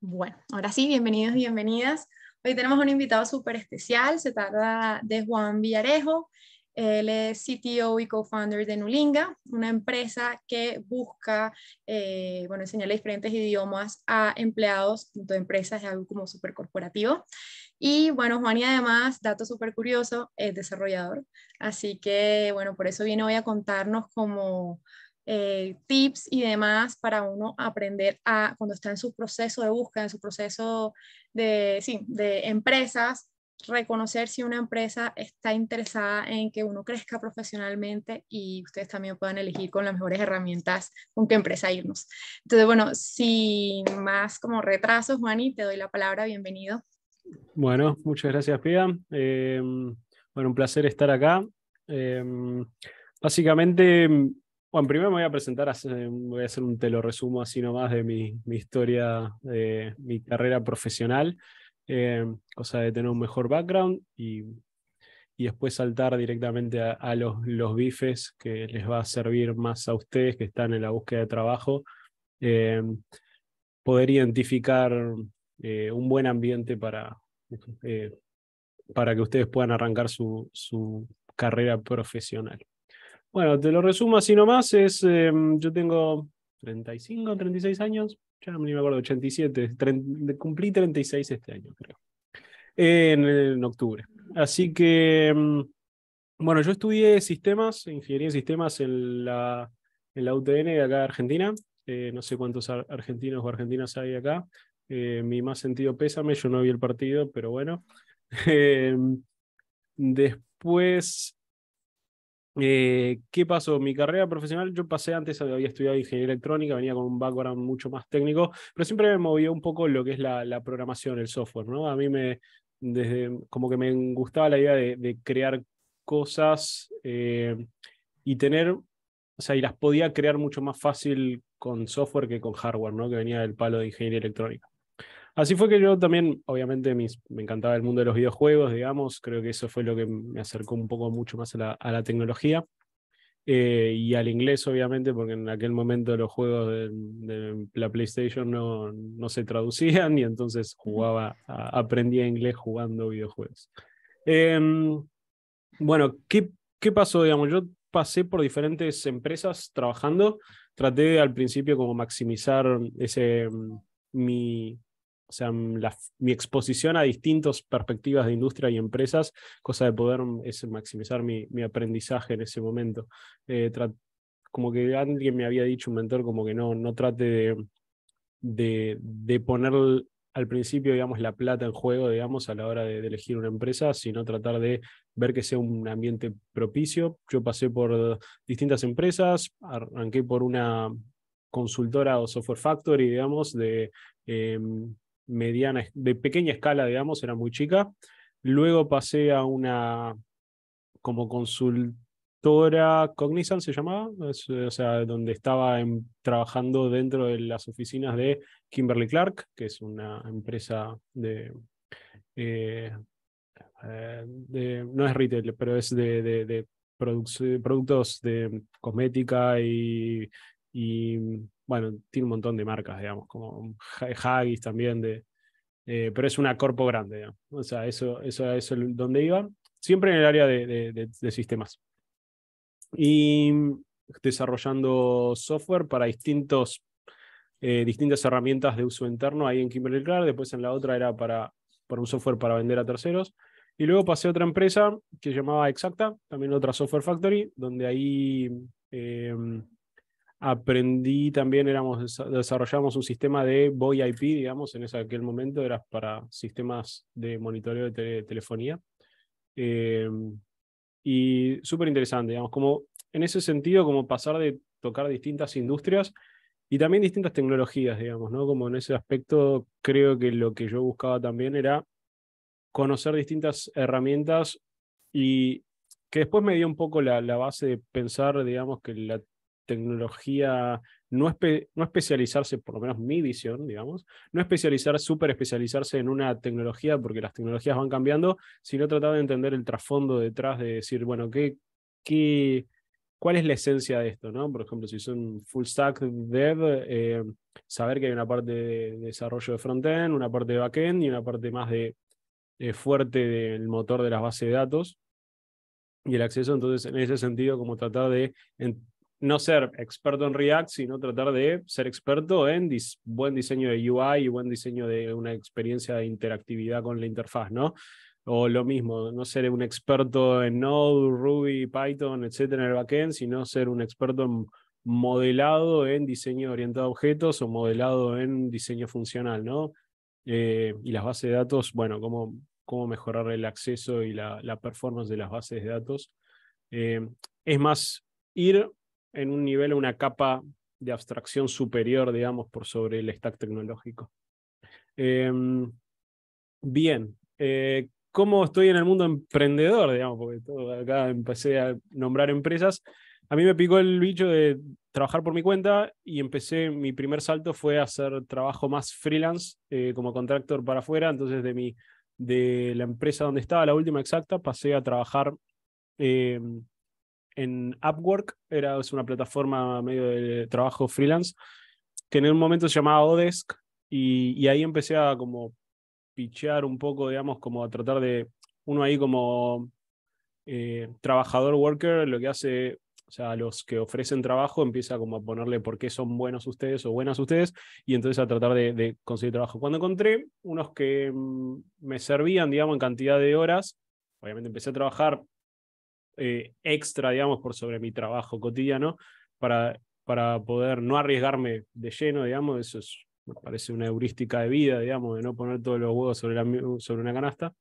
Bueno, ahora sí, bienvenidos bienvenidas. Hoy tenemos un invitado súper especial, se trata de Juan Villarejo. Él es CTO y co-founder de Nulinga, una empresa que busca eh, bueno, enseñarle diferentes idiomas a empleados, junto de empresas, algo como súper corporativo. Y bueno, Juan y además, dato súper curioso, es desarrollador. Así que bueno, por eso viene hoy a contarnos cómo... Eh, tips y demás para uno aprender a, cuando está en su proceso de búsqueda, en su proceso de, sí, de empresas, reconocer si una empresa está interesada en que uno crezca profesionalmente y ustedes también puedan elegir con las mejores herramientas con qué empresa irnos. Entonces, bueno, sin más como retrasos, Juani, te doy la palabra, bienvenido. Bueno, muchas gracias, Pia. Eh, bueno, un placer estar acá. Eh, básicamente, bueno, primero me voy a presentar, voy a hacer un teloresumo resumo así nomás de mi, historia, de mi carrera profesional, eh, cosa de tener un mejor background y, después saltar directamente a, los, los, bifes que les va a servir más a ustedes que están en la búsqueda de trabajo, eh, poder identificar eh, un buen ambiente para, para que ustedes puedan arrancar su carrera profesional. Bueno, te lo resumo así nomás, es, em, yo tengo 35, 36 años, ya no me acuerdo, 87, cumplí 36 este año, creo, en, octubre. Así que, em, bueno, yo estudié sistemas, ingeniería de sistemas en la, en la UTN de acá de Argentina, eh, no sé cuántos argentinos o argentinas hay acá, eh, mi más sentido pésame, yo no vi el partido, pero bueno. Em, después eh, ¿Qué pasó? Mi carrera profesional, yo pasé antes, había estudiado ingeniería electrónica, venía con un background mucho más técnico, pero siempre me movió un poco lo que es la, programación, el software, ¿no? A mí me, desde, como que me gustaba la idea de, crear cosas eh, y tener, o sea, y las podía crear mucho más fácil con software que con hardware, ¿no? Que venía del palo de ingeniería electrónica. Así fue que yo también, obviamente, me encantaba el mundo de los videojuegos, digamos, creo que eso fue lo que me acercó un poco mucho más a la, tecnología. Eh, y al inglés, obviamente, porque en aquel momento los juegos de, la PlayStation no, no, se traducían y entonces jugaba, aprendía inglés jugando videojuegos. Em, bueno, ¿qué, ¿qué pasó? Digamos, yo pasé por diferentes empresas trabajando. Traté al principio como maximizar ese mi, o sea, mm, mi exposición a distintas perspectivas de industria y empresas, cosa de poder mm, es maximizar mi, aprendizaje en ese momento. Eh, como que alguien me había dicho, un mentor, como que no, no trate de, de, poner al principio, digamos, la plata en juego, digamos, a la hora de, elegir una empresa, sino tratar de ver que sea un ambiente propicio. Yo pasé por distintas empresas, arranqué por una consultora o software factory, digamos, de... Em, mediana, de pequeña escala, digamos, era muy chica. Luego pasé a una como consultora, Cognizant se llamaba, o sea, donde estaba trabajando dentro de las oficinas de Kimberly Clark, que es una empresa de... Eh, eh, no es retail, pero es de, de, productos de cosmética y bueno, tiene un montón de marcas, digamos, como Haggis también, de, eh, pero es una corpo grande, O sea, eso, eso, es donde iba, siempre en el área de, sistemas. Y mm, desarrollando software para distintos, eh, distintas herramientas de uso interno ahí en Kimberly Clark, después en la otra era para, un software para vender a terceros. Y luego pasé a otra empresa que se llamaba Exacta, también otra Software Factory, donde ahí eh, Aprendí también, éramos, desarrollamos un sistema de VoIP, digamos, en ese aquel momento era para sistemas de monitoreo de telefonía. Em, y súper interesante, digamos, como en ese sentido, como pasar de tocar distintas industrias y también distintas tecnologías, digamos, ¿no? Como en ese aspecto, creo que lo que yo buscaba también era conocer distintas herramientas y que después me dio un poco la, la base de pensar, digamos, que la tecnología, no, no especializarse, por lo menos mi visión, digamos, no especializar, súper especializarse en una tecnología, porque las tecnologías van cambiando, sino tratar de entender el trasfondo detrás de decir, bueno, ¿qué, qué, cuál es la esencia de esto, ¿no? Por ejemplo, si son full stack dev, eh, saber que hay una parte de desarrollo de frontend, una parte de backend y una parte más de, eh, fuerte del motor de las bases de datos y el acceso. Entonces, en ese sentido, como tratar de no ser experto en React, sino tratar de ser experto en buen diseño de UI y buen diseño de una experiencia de interactividad con la interfaz, ¿no? O lo mismo, no ser un experto en Node, Ruby, Python, etcétera, en el backend, sino ser un experto en modelado en diseño orientado a objetos o modelado en diseño funcional, ¿no? Eh, y las bases de datos, bueno, cómo, cómo mejorar el acceso y la, la performance de las bases de datos. Eh, es más, ir en un nivel, una capa de abstracción superior, digamos, por sobre el stack tecnológico. Em, bien, eh, ¿cómo estoy en el mundo emprendedor? Digamos, porque acá empecé a nombrar empresas. A mí me picó el bicho de trabajar por mi cuenta y empecé, mi primer salto fue hacer trabajo más freelance eh, como contractor para afuera, entonces de, mi, de la empresa donde estaba, la última exacta, pasé a trabajar em, en Upwork, era es una plataforma medio de trabajo freelance, que en un momento se llamaba Odesk, y, ahí empecé a como pichear un poco, digamos, como a tratar de, uno ahí como eh, trabajador worker, lo que hace, o sea, los que ofrecen trabajo, empieza como a ponerle por qué son buenos ustedes o buenas ustedes, y entonces a tratar de, conseguir trabajo. Cuando encontré unos que mm, me servían, digamos, en cantidad de horas, obviamente empecé a trabajar eh, extra, digamos, por sobre mi trabajo cotidiano para, para poder no arriesgarme de lleno, digamos, eso me parece una heurística de vida, digamos, de no poner todos los huevos sobre, sobre una canasta.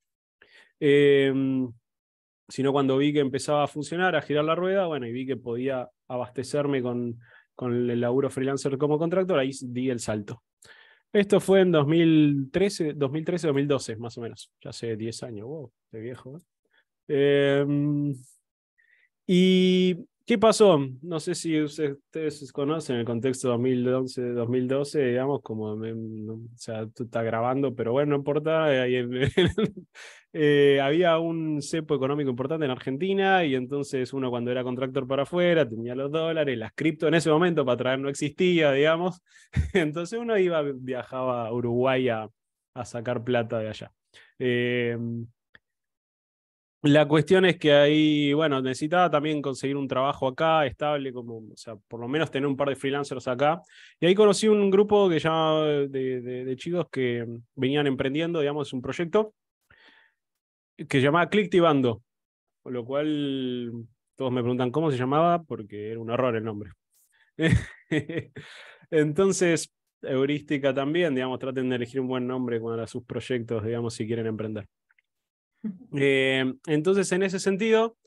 Em, sino cuando vi que empezaba a funcionar, a girar la rueda, bueno, y vi que podía abastecerme con, con el laburo freelancer como contractor, ahí di el salto. Esto fue en 2013, 2013 2012, más o menos. Ya hace 10 años, wow, de viejo. ¿eh? eh ¿Y qué pasó? No sé si ustedes conocen el contexto 2011, 2012, digamos, como, o sea, tú estás grabando, pero bueno, no importa. Eh, eh, había un cepo económico importante en Argentina y entonces uno cuando era contractor para afuera tenía los dólares, las cripto en ese momento para traer no existía, digamos. Entonces uno iba, viajaba a Uruguay a, sacar plata de allá. Eh, la cuestión es que ahí, bueno, necesitaba también conseguir un trabajo acá, estable, como, o sea, por lo menos tener un par de freelancers acá. Y ahí conocí un grupo ya de, chicos que venían emprendiendo, digamos, un proyecto que se llamaba Clicktivando. con lo cual todos me preguntan cómo se llamaba, porque era un error el nombre. Entonces, heurística también, digamos, traten de elegir un buen nombre para sus proyectos, digamos, si quieren emprender. Eh, entonces, en ese sentido,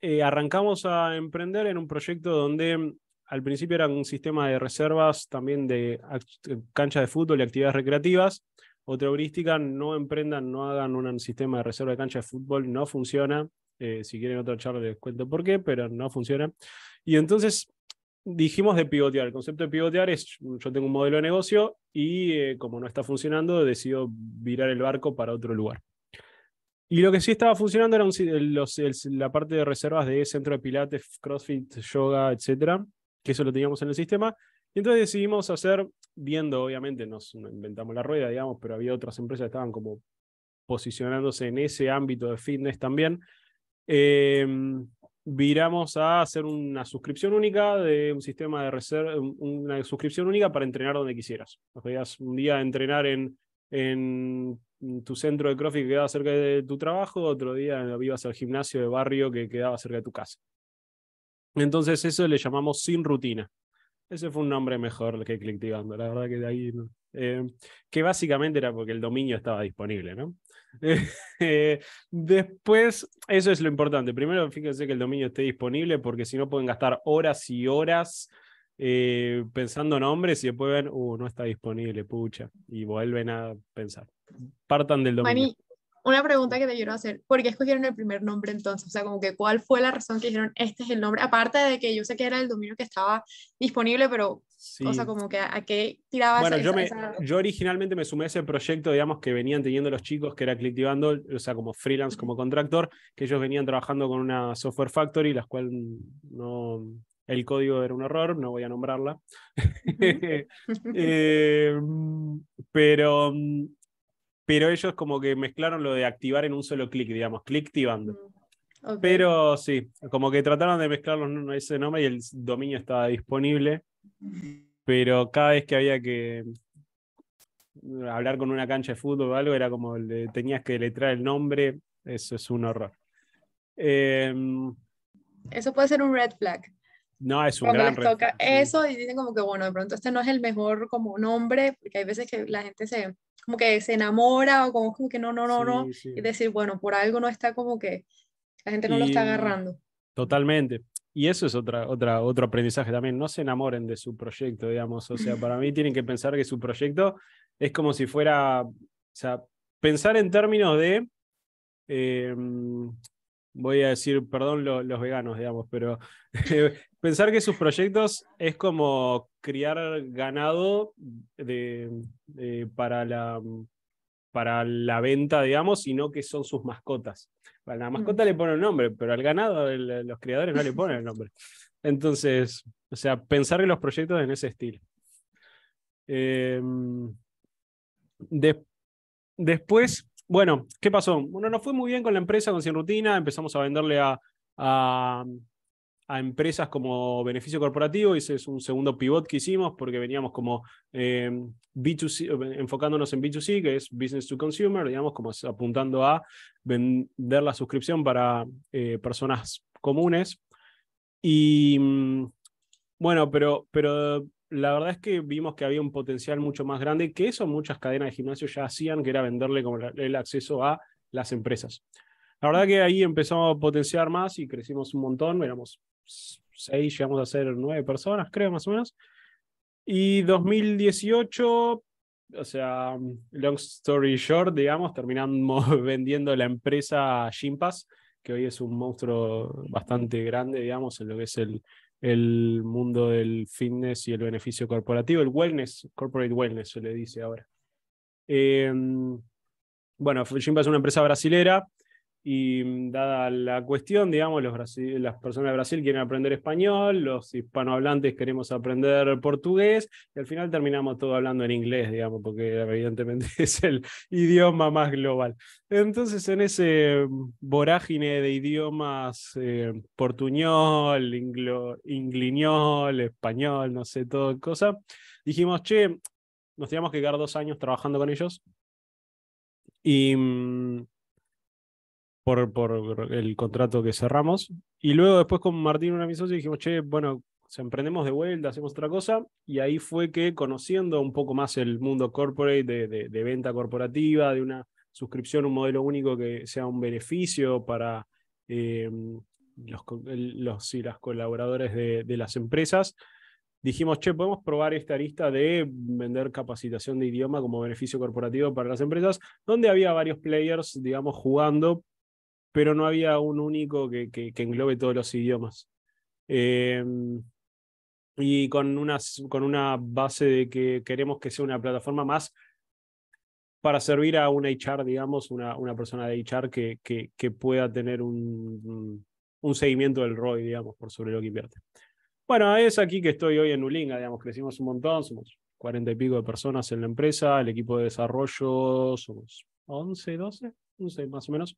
eh, arrancamos a emprender en un proyecto donde al principio era un sistema de reservas también de cancha de fútbol y actividades recreativas. Otra heurística, no emprendan, no hagan un sistema de reserva de cancha de fútbol, no funciona. Eh, si quieren otra charla les cuento por qué, pero no funciona. Y entonces dijimos de pivotear. El concepto de pivotear es, yo tengo un modelo de negocio y como no está funcionando, decido virar el barco para otro lugar. Y lo que sí estaba funcionando era los, la parte de reservas de centro de pilates, crossfit, yoga, etcétera, que eso lo teníamos en el sistema. Y entonces decidimos hacer, viendo, obviamente, nos inventamos la rueda, digamos, pero había otras empresas que estaban como posicionándose en ese ámbito de fitness también. Em, viramos a hacer una suscripción única de un sistema de reserva, una suscripción única para entrenar donde quisieras. Nos podías un día entrenar en, en Mm, tu centro de CrossFit que quedaba cerca de tu trabajo, otro día ibas al gimnasio de barrio que quedaba cerca de tu casa. Entonces eso le llamamos sin rutina. Ese fue un nombre mejor que Clictivando, la verdad que de ahí... Eh, que básicamente era porque el dominio estaba disponible, ¿no? Eh, después, eso es lo importante. Primero, fíjense que el dominio esté disponible porque si no pueden gastar horas y horas eh, pensando nombres y después ven, uh, no está disponible, pucha, y vuelven a pensar. Partan del dominio. una pregunta que te quiero hacer, ¿por qué escogieron el primer nombre entonces? O sea, como que cuál fue la razón que dijeron, este es el nombre, aparte de que yo sé que era el dominio que estaba disponible, pero, o sea, como que a, qué tiraba Bueno, yo, me, yo originalmente me sumé a ese proyecto, digamos, que venían teniendo los chicos, que era Clicktivando, o sea, como freelance, como contractor, que ellos venían trabajando con una software factory, las cual no el código era un error, no voy a nombrarla. Em, pero, pero ellos como que mezclaron lo de activar en un solo clic, digamos, clic activando. Mm, pero sí, como que trataron de mezclar ese nombre y el dominio estaba disponible, pero cada vez que había que mm, hablar con una cancha de fútbol o algo, era como le, tenías que letrar el nombre, eso es un horror. Em, eso puede ser un red flag. No, es un gran les toca eso y dicen como que, bueno, de pronto este no es el mejor como nombre, porque hay veces que la gente se como que se enamora o como, como que no, no, no, no, y decir, bueno, por algo no está como que la gente no lo está agarrando. Totalmente. Y eso es otra, otra, otro aprendizaje también, no se enamoren de su proyecto, digamos, o sea, para mí tienen que pensar que su proyecto es como si fuera, o sea, pensar en términos de eh, voy a decir, perdón los veganos, digamos, pero pensar que sus proyectos es como criar ganado de, para, la, para la venta, digamos, no que son sus mascotas. A la mascota mm. le pone el nombre, pero al ganado los criadores no le ponen el nombre. Entonces, o sea, pensar en los proyectos en ese estilo. Em, después, bueno, ¿qué pasó? Bueno, nos fue muy bien con la empresa, con Sin Rutina, empezamos a venderle a, empresas como beneficio corporativo, ese es un segundo pivot que hicimos porque veníamos como eh, B2C, eh, enfocándonos en B2C, que es Business to Consumer, digamos, como apuntando a vender la suscripción para eh, personas comunes. Y mm, bueno, pero, pero la verdad es que vimos que había un potencial mucho más grande, que eso muchas cadenas de gimnasio ya hacían, que era venderle como el acceso a las empresas. La verdad que ahí empezamos a potenciar más y crecimos un montón, éramos seis, llegamos a ser nueve personas, creo, más o menos. Y 2018, o sea, long story short, digamos, terminamos vendiendo la empresa Gympass, que hoy es un monstruo bastante grande, digamos, en lo que es el, el mundo del fitness y el beneficio corporativo, el wellness, corporate wellness se le dice ahora. Em, bueno, Fujimba es una empresa brasilera y mm, dada la cuestión, digamos, los las personas de Brasil quieren aprender español, los hispanohablantes queremos aprender portugués, y al final terminamos todo hablando en inglés, digamos, porque evidentemente es el idioma más global. Entonces, en ese mm, vorágine de idiomas eh, portuñol, inglo, ingliñol, español, no sé, todo cosa, dijimos, che, nos teníamos que quedar dos años trabajando con ellos. Y mm, por, el contrato que cerramos. Y luego después con Martín, una mis dijimos, che, bueno, se emprendemos de vuelta, hacemos otra cosa. Y ahí fue que conociendo un poco más el mundo corporate, de, venta corporativa, de una suscripción, un modelo único que sea un beneficio para eh, los, y las colaboradores de, de las empresas, dijimos, che, podemos probar esta arista de vender capacitación de idioma como beneficio corporativo para las empresas, donde había varios players, digamos, jugando pero no había un único que, que, englobe todos los idiomas. Em, y con, unas, con una base de que queremos que sea una plataforma más para servir a un HR, digamos, una, una persona de HR que, que, pueda tener un, un, seguimiento del ROI, digamos, por sobre lo que invierte. Bueno, es aquí que estoy hoy en Ulinga, digamos, crecimos un montón, somos 40 y pico de personas en la empresa, el equipo de desarrollo somos 11, 12, 11 más o menos.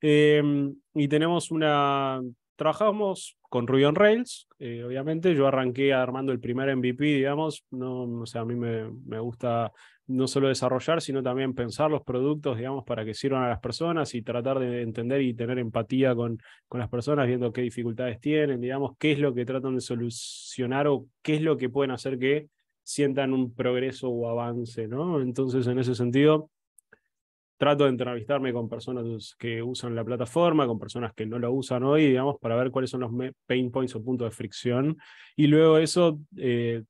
Em, y tenemos una. Trabajamos con Ruby on Rails, eh, obviamente. Yo arranqué armando el primer MVP, digamos. No, o sea, a mí me, me gusta no solo desarrollar, sino también pensar los productos, digamos, para que sirvan a las personas y tratar de entender y tener empatía con, con las personas, viendo qué dificultades tienen, digamos, qué es lo que tratan de solucionar o qué es lo que pueden hacer que sientan un progreso o avance, ¿no? Entonces, en ese sentido, trato de entrevistarme con personas que usan la plataforma, con personas que no la usan hoy, digamos, para ver cuáles son los pain points o puntos de fricción. Y luego eso, eh,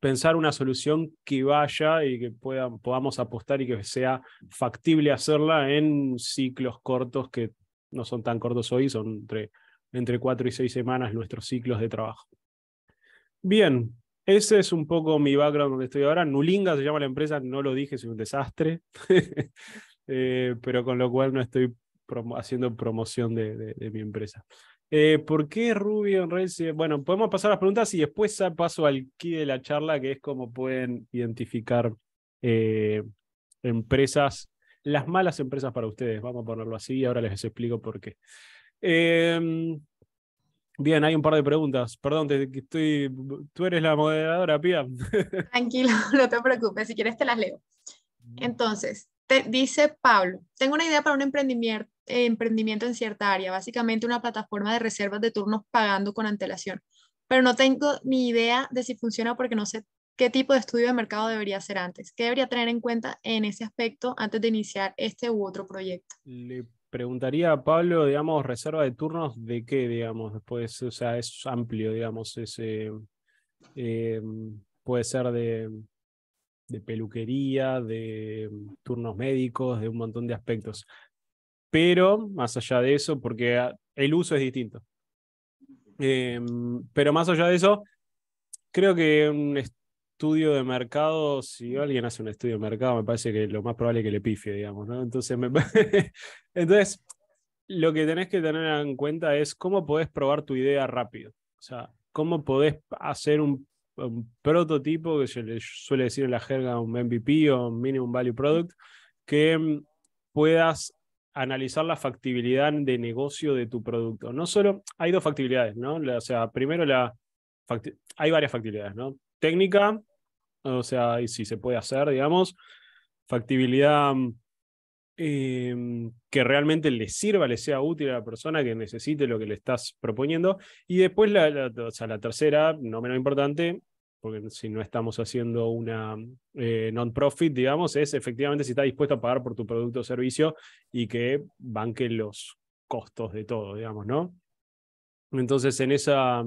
pensar una solución que vaya y que podamos apostar y que sea factible hacerla en ciclos cortos que no son tan cortos hoy, son entre, entre cuatro y seis semanas nuestros ciclos de trabajo. Bien, ese es un poco mi background donde estoy ahora. Nulinga se llama la empresa, no lo dije, soy un desastre, eh, pero con lo cual no estoy haciendo promoción de, mi empresa. Eh, ¿Por qué Rubio en redes? Bueno, podemos pasar a las preguntas y después paso al key de la charla, que es cómo pueden identificar eh, empresas, las malas empresas para ustedes, vamos a ponerlo así, y ahora les explico por qué. Em, Bien, hay un par de preguntas. Perdón, te, estoy, tú eres la moderadora, Pía. Tranquilo, no te preocupes, si quieres te las leo. Entonces, te dice Pablo, tengo una idea para un emprendimiento, en cierta área, básicamente una plataforma de reservas de turnos pagando con antelación, pero no tengo ni idea de si funciona porque no sé qué tipo de estudio de mercado debería hacer antes, qué debería tener en cuenta en ese aspecto antes de iniciar este u otro proyecto preguntaría a Pablo, digamos, reserva de turnos de qué, digamos, después, o sea, es amplio, digamos, ese eh, eh, puede ser de, peluquería, de turnos médicos, de un montón de aspectos. Pero más allá de eso, porque ah, el uso es distinto. Em, pero más allá de eso, creo que mm, estudio de mercado, si alguien hace un estudio de mercado, me parece que lo más probable es que le pifie, digamos, ¿no? Entonces, Entonces, lo que tenés que tener en cuenta es cómo podés probar tu idea rápido. O sea, cómo podés hacer un, prototipo, que se le suele decir en la jerga un MVP o un Minimum Value Product, que mm, puedas analizar la factibilidad de negocio de tu producto. No solo, hay dos factibilidades, ¿no? O sea, primero la, hay varias factibilidades, ¿no? Técnica, o sea, y si se puede hacer, digamos, factibilidad mm, em, que realmente le sirva, le sea útil a la persona que necesite lo que le estás proponiendo. Y después, la, tercera, no menos importante, porque si no estamos haciendo una eh, non-profit, digamos, es efectivamente si está dispuesto a pagar por tu producto o servicio y que banque los costos de todo, digamos, ¿no? Entonces, en esa,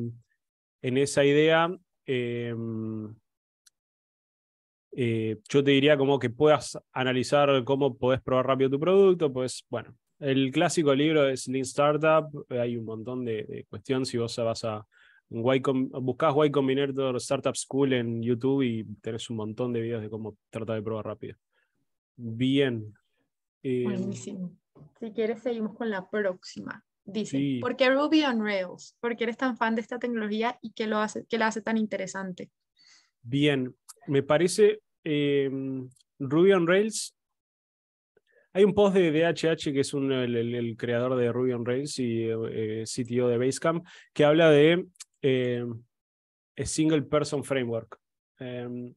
en esa idea, em, eh, yo te diría como que puedas analizar cómo podés probar rápido tu producto, pues bueno, el clásico libro es Lean Startup, eh, hay un montón de, cuestiones, si vos vas a buscas Y Combinator Startup School en YouTube y tenés un montón de videos de cómo tratar de probar rápido. Bien. Eh, Buenísimo. Si quieres, seguimos con la próxima. Dice, ¿por qué Ruby on Rails? ¿Por qué eres tan fan de esta tecnología y que lo hace, qué la hace tan interesante? Bien, me parece eh, Ruby on Rails. Hay un post de DHH, que es el, creador de Ruby on Rails y eh, CTO de Basecamp, que habla de eh, eh, Single Person Framework. Em,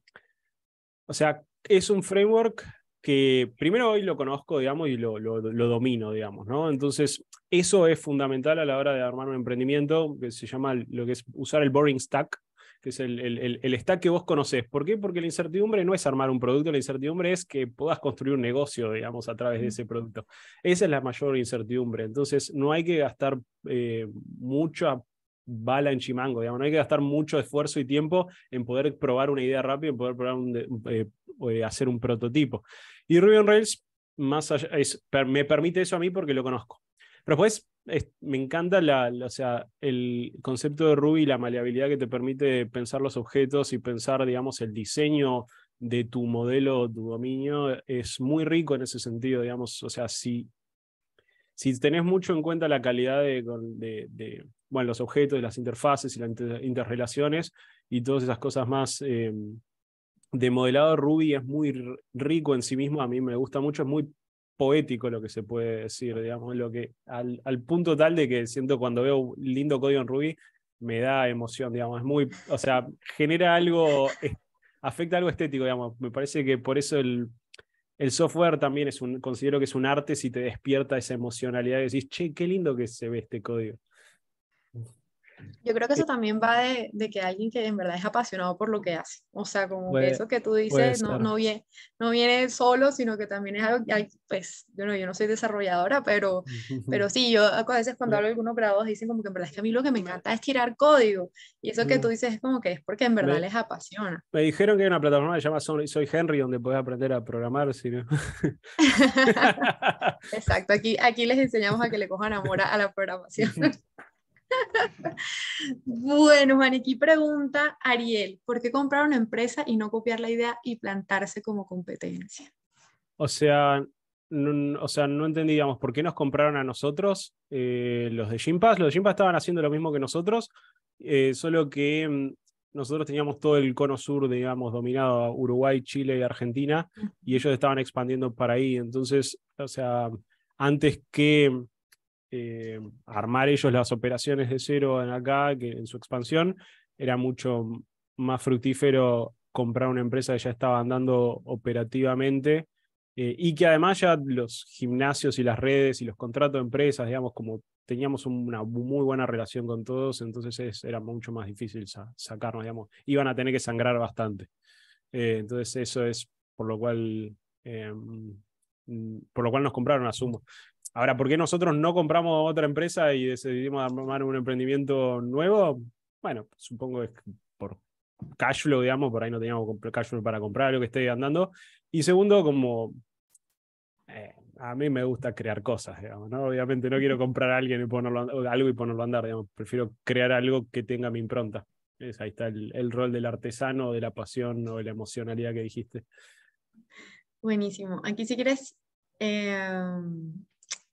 o sea, es un framework que primero hoy lo conozco, digamos, y lo, lo, domino, digamos, ¿no? Entonces, eso es fundamental a la hora de armar un emprendimiento que se llama lo que es usar el boring stack, que es el, el, stack que vos conocés. ¿Por qué? Porque la incertidumbre no es armar un producto, la incertidumbre es que puedas construir un negocio, digamos, a través de ese producto. Esa es la mayor incertidumbre. Entonces, no hay que gastar eh, mucha bala en chimango, digamos, no hay que gastar mucho esfuerzo y tiempo en poder probar una idea rápida, en poder eh, eh, hacer un prototipo. Y Ruby on Rails más allá, me permite eso a mí porque lo conozco. Pero pues me encanta la, o sea, el concepto de Ruby la maleabilidad que te permite pensar los objetos y pensar, digamos, el diseño de tu modelo, tu dominio, es muy rico en ese sentido, digamos, o sea, si, si tenés mucho en cuenta la calidad de, bueno, los objetos, las interfaces y las interrelaciones y todas esas cosas más eh, de modelado, Ruby es muy rico en sí mismo, a mí me gusta mucho, es muy poético lo que se puede decir, digamos, lo que, al, punto tal de que siento cuando veo un lindo código en Ruby, me da emoción, digamos, es muy, o sea, genera algo, afecta algo estético, digamos, me parece que por eso el, el software también es un, considero que es un arte si te despierta esa emocionalidad y decís, che, qué lindo que se ve este código. Yo creo que eso eh, también va de, de, que alguien que en verdad es apasionado por lo que hace. O sea, como que eso que tú dices no, no, viene, no viene solo, sino que también es algo que, pues, yo no, yo no soy desarrolladora, pero, pero sí, yo a veces cuando hablo de algunos grados dicen como que en verdad es que a mí lo que me encanta es tirar código. Y eso que mm. tú dices es como que es porque en verdad les apasiona. Me dijeron que hay una plataforma que se llama Soy Henry donde puedes aprender a programar, si Exacto, aquí, aquí les enseñamos a que le cojan amor a la programación bueno, Maniquí pregunta, Ariel, ¿por qué comprar una empresa y no copiar la idea y plantarse como competencia? O sea, no, o sea, no entendíamos por qué nos compraron a nosotros eh, los de Gympass. Los de Gympass estaban haciendo lo mismo que nosotros, eh, solo que mm, nosotros teníamos todo el cono sur, digamos, dominado a Uruguay, Chile y Argentina, y ellos estaban expandiendo para ahí. Entonces, o sea, antes que eh, armar ellos las operaciones de cero en acá, que en su expansión, era mucho más fructífero comprar una empresa que ya estaba andando operativamente eh, y que además ya los gimnasios y las redes y los contratos de empresas, digamos, como teníamos una muy buena relación con todos, entonces era mucho más difícil sacarnos, digamos, iban a tener que sangrar bastante. Eh, entonces eso es por lo cual... Em, por lo cual nos compraron, a Sumo. Ahora, ¿por qué nosotros no compramos otra empresa y decidimos armar un emprendimiento nuevo? Bueno, supongo es por cash flow, digamos, por ahí no teníamos cash para comprar lo que esté andando. Y segundo, como eh, a mí me gusta crear cosas, digamos, ¿no? Obviamente no quiero comprar alguien y ponerlo, algo y ponerlo a andar, digamos, prefiero crear algo que tenga mi impronta. Es, ahí está el, rol del artesano, de la pasión o de la emocionalidad que dijiste. Buenísimo. Aquí si quieres em,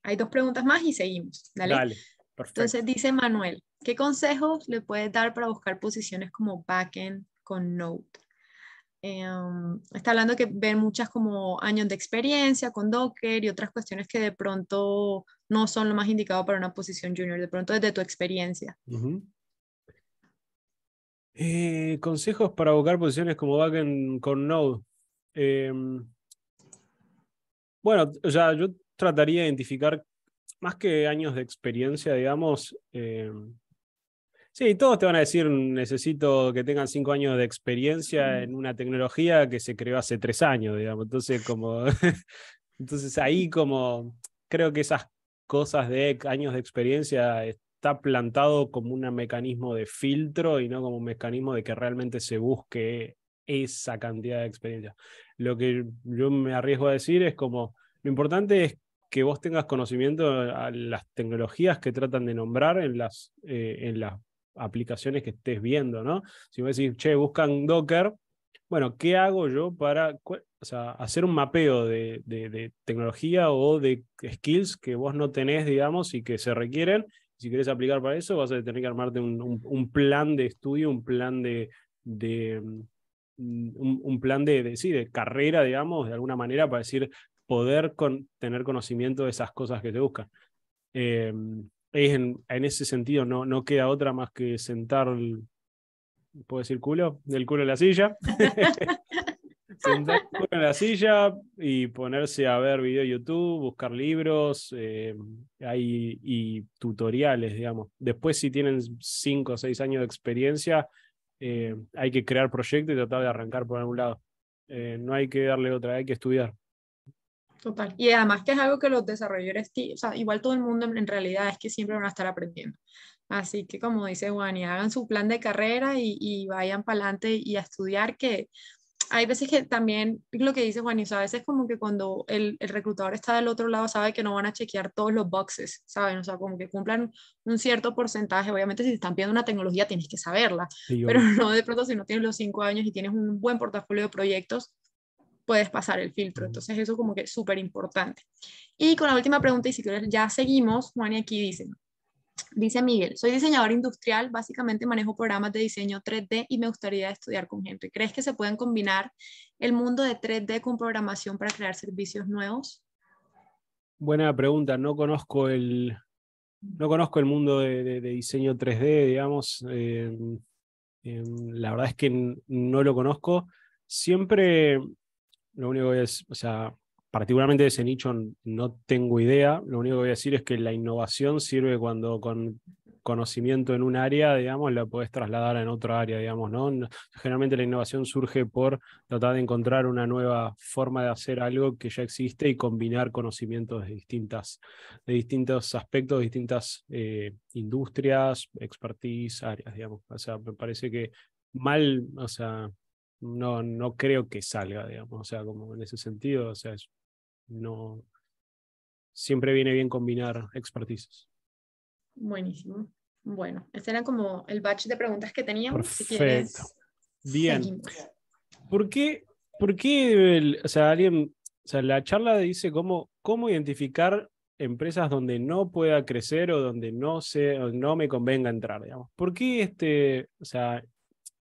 hay dos preguntas más y seguimos. Dale. perfecto. Entonces dice Manuel, ¿qué consejos le puedes dar para buscar posiciones como backend con Node? Em, está hablando que ven muchas como años de experiencia con Docker y otras cuestiones que de pronto no son lo más indicado para una posición junior, de pronto desde tu experiencia. Eh, consejos para buscar posiciones como backend con Node. Em, bueno, o sea, yo trataría de identificar más que años de experiencia, digamos. Eh, sí, todos te van a decir, necesito que tengan cinco años de experiencia en una tecnología que se creó hace tres años, digamos. Entonces, como, entonces ahí como creo que esas cosas de años de experiencia está plantado como un mecanismo de filtro y no como un mecanismo de que realmente se busque esa cantidad de experiencia. Lo que yo me arriesgo a decir es como, lo importante es que vos tengas conocimiento a las tecnologías que tratan de nombrar en las, eh, en las aplicaciones que estés viendo, ¿no? Si vos decís, che, buscan Docker, bueno, ¿qué hago yo para hacer un mapeo de, tecnología o de skills que vos no tenés, digamos, y que se requieren? Si querés aplicar para eso, vas a tener que armarte un, plan de estudio, un plan de, de mm, un, plan de, de, carrera, digamos, de alguna manera, para decir, poder con, tener conocimiento de esas cosas que te buscan. Eh, en, ese sentido no, no queda otra más que sentar, el, puedo decir culo, del culo en la silla. sentar el culo en la silla y ponerse a ver video YouTube, buscar libros eh, y tutoriales, digamos. Después si tienen cinco o seis años de experiencia, eh, hay que crear proyectos y tratar de arrancar por algún lado. no hay que darle otra, hay que estudiar total. Y además que es algo que los desarrolladores, o sea, igual todo el mundo en realidad es que siempre van a estar aprendiendo. Así que como dice Juan, y hagan su plan de carrera y, y vayan para adelante y a estudiar, que hay veces que también lo que dice Juan, y a veces como que cuando el, el, reclutador está del otro lado sabe que no van a chequear todos los boxes, ¿saben? O sea, como que cumplan un cierto porcentaje. Obviamente si están viendo una tecnología tienes que saberla, pero no de pronto si no tienes los cinco años y tienes un buen portafolio de proyectos, puedes pasar el filtro. Entonces eso como que es súper importante. Y con la última pregunta, y si quieres ya seguimos, Juan y aquí dice, dice Miguel, soy diseñador industrial, básicamente manejo programas de diseño 3D y me gustaría estudiar con gente. ¿Crees que se pueden combinar el mundo de 3D con programación para crear servicios nuevos? Buena pregunta, no conozco el, no conozco el mundo de, diseño 3D, digamos. Em, em, la verdad es que no lo conozco. Siempre lo único que es, o sea, particularmente de ese nicho no tengo idea. Lo único que voy a decir es que la innovación sirve cuando con conocimiento en un área, digamos, la puedes trasladar en otra área, digamos, ¿no? Generalmente la innovación surge por tratar de encontrar una nueva forma de hacer algo que ya existe y combinar conocimientos de distintas, de distintos aspectos, de distintas eh, industrias, expertise, áreas, digamos. O sea, me parece que mal, o sea, no, no creo que salga, digamos, o sea, como en ese sentido, o sea, no, siempre viene bien combinar expertices. Buenísimo. Bueno, ese era como el batch de preguntas que teníamos. Perfecto. bien. ¿Por qué, por qué o sea, alguien, o sea, la charla dice cómo, cómo identificar empresas donde no pueda crecer o donde no, se, no me convenga entrar, digamos. ¿Por qué este, o sea,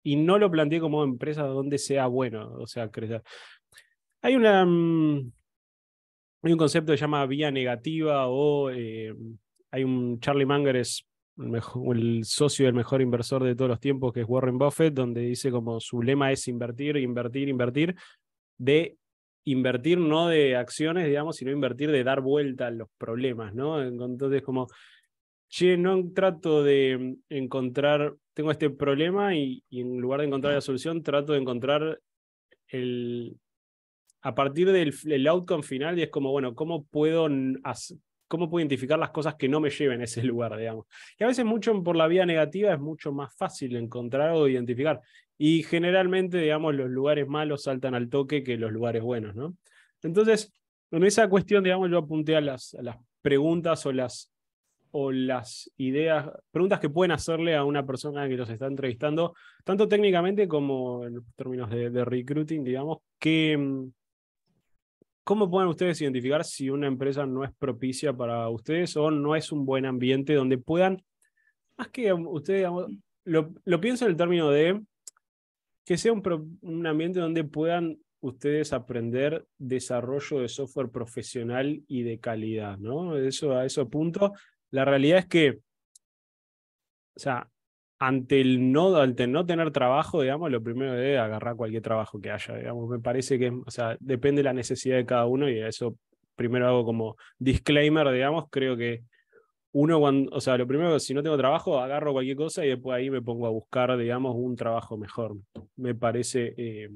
y no lo planteé como empresa donde sea bueno, o sea, crecer. Hay una... Mm, hay un concepto que se llama vía negativa o eh, hay un Charlie Munger es el, el socio del mejor inversor de todos los tiempos que es Warren Buffett, donde dice como su lema es invertir, invertir, invertir, de invertir no de acciones, digamos, sino invertir de dar vuelta a los problemas, ¿no? Entonces como, che, no trato de encontrar tengo este problema y, en lugar de encontrar la ah. solución, trato de encontrar el... A partir del el outcome final, y es como, bueno, ¿cómo puedo, ¿cómo puedo identificar las cosas que no me lleven a ese lugar, digamos? Y a veces mucho por la vía negativa es mucho más fácil encontrar o identificar. Y generalmente, digamos, los lugares malos saltan al toque que los lugares buenos, ¿no? Entonces, en esa cuestión, digamos, yo apunté las, a las preguntas o las o las ideas, preguntas que pueden hacerle a una persona que los está entrevistando, tanto técnicamente como en términos de, recruiting, digamos, que, mm, ¿cómo pueden ustedes identificar si una empresa no es propicia para ustedes o no es un buen ambiente donde puedan, más que um, ustedes, lo, pienso en el término de que sea un, ambiente donde puedan ustedes aprender desarrollo de software profesional y de calidad, ¿no? Eso a eso punto. La realidad es que, o sea, ante el no, ante no tener trabajo, digamos, lo primero es agarrar cualquier trabajo que haya, digamos, me parece que, o sea, depende de la necesidad de cada uno y a eso primero hago como disclaimer, digamos, creo que uno cuando, o sea, lo primero, si no tengo trabajo, agarro cualquier cosa y después ahí me pongo a buscar, digamos, un trabajo mejor. Me parece, eh,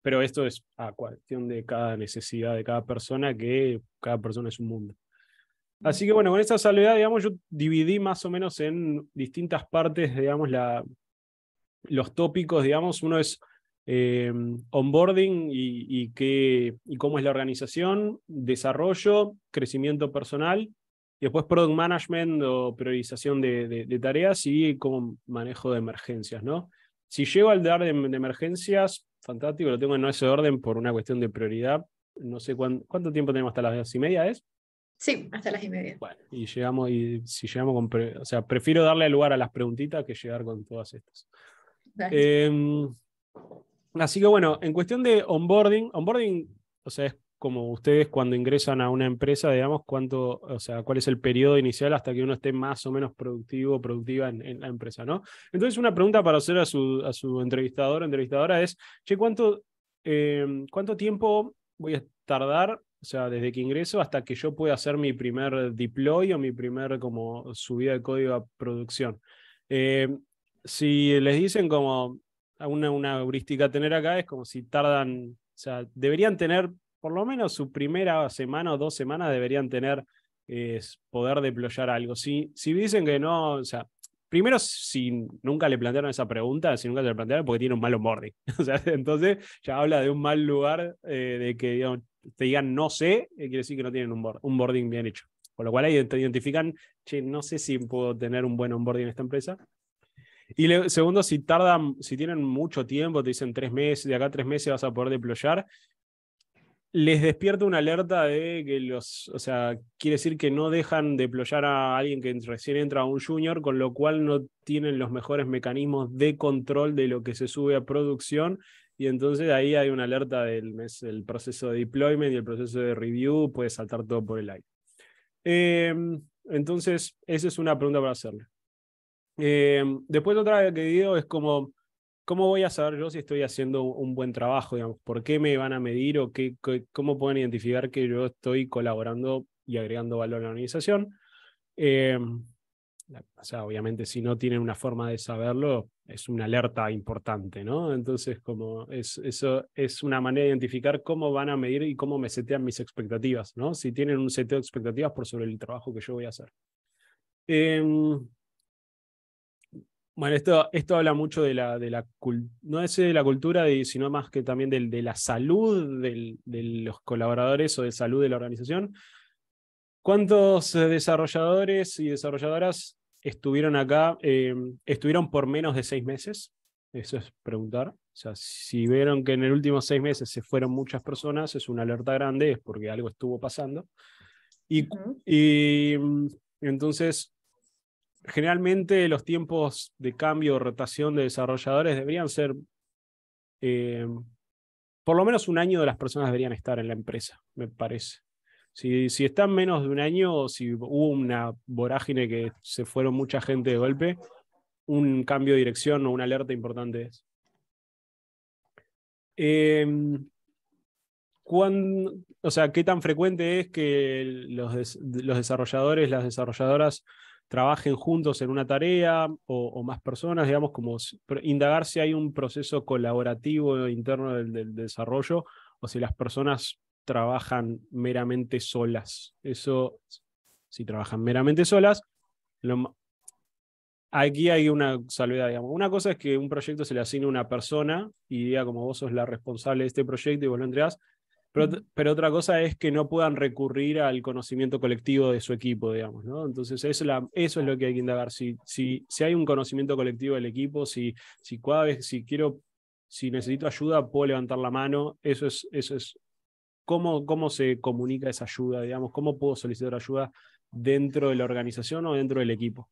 pero esto es a cuestión de cada necesidad de cada persona, que cada persona es un mundo. Así que bueno, con esa salvedad, digamos, yo dividí más o menos en distintas partes, digamos, los tópicos, digamos, uno es em, onboarding y, qué, y cómo es la organización, desarrollo, crecimiento personal, después product management o priorización de, tareas y cómo manejo de emergencias, ¿no? Si llego al dar de, emergencias, fantástico, lo tengo en ese orden por una cuestión de prioridad. No sé cuánto tiempo tenemos hasta las dos y media, ¿es? Sí, hasta las y media. y llegamos, y si llegamos con. o sea, prefiero darle lugar a las preguntitas que llegar con todas estas. Em, así que bueno, en cuestión de onboarding, onboarding, o sea, es como ustedes cuando ingresan a una empresa, digamos, cuánto, o sea, cuál es el periodo inicial hasta que uno esté más o menos productivo, o productiva en, la empresa, ¿no? Entonces, una pregunta para hacer a su, a su entrevistador, entrevistadora es, che, ¿cuánto, em, ¿cuánto tiempo voy a tardar o sea, desde que ingreso hasta que yo pueda hacer mi primer deploy o mi primer como subida de código a producción. Eh, si les dicen como una, heurística a tener acá es como si tardan, o sea, deberían tener por lo menos su primera semana o dos semanas deberían tener poder deployar algo. Si, si dicen que no, o sea, primero, si nunca le plantearon esa pregunta, si nunca se la plantearon, porque tiene un mal onboarding. O sea, entonces ya habla de un mal lugar, eh, de que digamos, te digan no sé, eh, quiere decir que no tienen un, un boarding bien hecho. Con lo cual ahí te identifican, che, no sé si puedo tener un buen onboarding en esta empresa. Y segundo, si tardan, si tienen mucho tiempo, te dicen tres meses, de acá tres meses vas a poder deployar, les despierta una alerta de que los, o sea, quiere decir que no dejan deployar a alguien que recién entra a un junior, con lo cual no tienen los mejores mecanismos de control de lo que se sube a producción y entonces ahí hay una alerta del mes, el proceso de deployment y el proceso de review puede saltar todo por el aire. Em, entonces, esa es una pregunta para hacerle. Em, después otra que digo es como, ¿cómo voy a saber yo si estoy haciendo un buen trabajo? Digamos? ¿Por qué me van a medir o qué, cómo pueden identificar que yo estoy colaborando y agregando valor a la organización? Em, o sea, obviamente si no tienen una forma de saberlo, es una alerta importante, ¿no? Entonces, como es, eso es una manera de identificar cómo van a medir y cómo me setean mis expectativas, ¿no? Si tienen un seteo de expectativas por sobre el trabajo que yo voy a hacer. Em, bueno, esto, esto habla mucho de la, de la no es de la cultura, sino más que también del, de la salud de los colaboradores o de salud de la organización. ¿Cuántos eh, desarrolladores y desarrolladoras estuvieron acá, em, estuvieron por menos de seis meses, eso es preguntar. O sea, si vieron que en el último seis meses se fueron muchas personas, es una alerta grande, es porque algo estuvo pasando. Y, em, entonces, generalmente los tiempos de cambio o rotación de desarrolladores deberían ser, em, por lo menos un año de las personas deberían estar en la empresa, me parece. Si, si está en menos de un año o si hubo una vorágine que se fueron mucha gente de golpe, un cambio de dirección o una alerta importante es. Em, o sea, ¿qué tan frecuente es que los, los, desarrolladores, las desarrolladoras trabajen juntos en una tarea o, más personas, digamos, como indagar si hay un proceso colaborativo interno del, del desarrollo o si las personas trabajan meramente solas. Eso, si trabajan meramente solas, aquí hay una salvedad, digamos. Una cosa es que un proyecto se le asigne a una persona y diga como vos sos la responsable de este proyecto y vos lo entregás, pero, otra cosa es que no puedan recurrir al conocimiento colectivo de su equipo, digamos, ¿no? Entonces eso, la, eso es lo que hay que indagar. Si, si, hay un conocimiento colectivo del equipo, si, si cada vez, si quiero, si necesito ayuda, puedo levantar la mano, eso es, eso es ¿Cómo, se comunica esa ayuda? Digamos, ¿Cómo puedo solicitar ayuda dentro de la organización o dentro del equipo?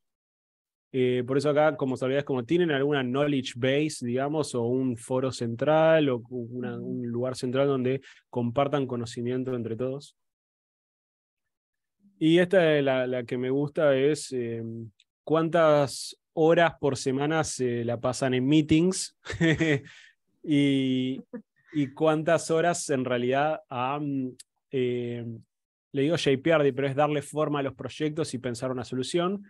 Eh, por eso acá, como sabías, como tienen alguna knowledge base, digamos, o un foro central o un lugar central donde compartan conocimiento entre todos. Y esta es la, que me gusta es eh, cuántas horas por semana se la pasan en meetings y, y cuántas horas en realidad a, mm, eh, le digo JPRD, pero es darle forma a los proyectos y pensar una solución,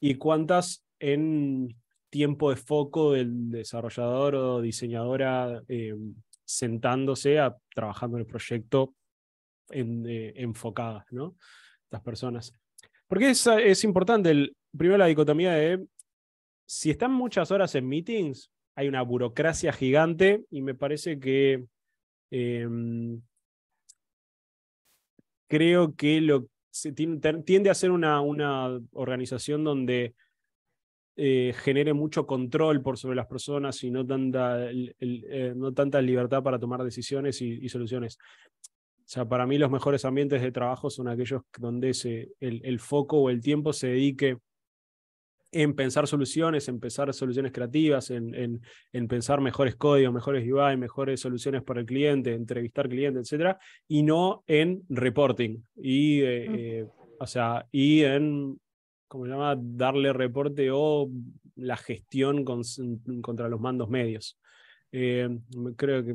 y cuántas en tiempo de foco del desarrollador o diseñadora eh, sentándose a trabajando en el proyecto en, eh, enfocadas, ¿no? Estas personas. Porque es, es importante, el, primero la dicotomía de si están muchas horas en meetings, hay una burocracia gigante y me parece que em, creo que lo tiende a ser una, una organización donde eh, genere mucho control por sobre las personas y no tanta, eh, no tanta libertad para tomar decisiones y, soluciones. O sea, para mí los mejores ambientes de trabajo son aquellos donde se, el, el foco o el tiempo se dedique en pensar soluciones, en pensar soluciones creativas, en, pensar mejores códigos, mejores UI, mejores soluciones para el cliente, entrevistar cliente, etcétera, y no en reporting y, eh, eh, o sea, y en, ¿cómo se llama?, darle reporte o la gestión contra los mandos medios. Eh, creo que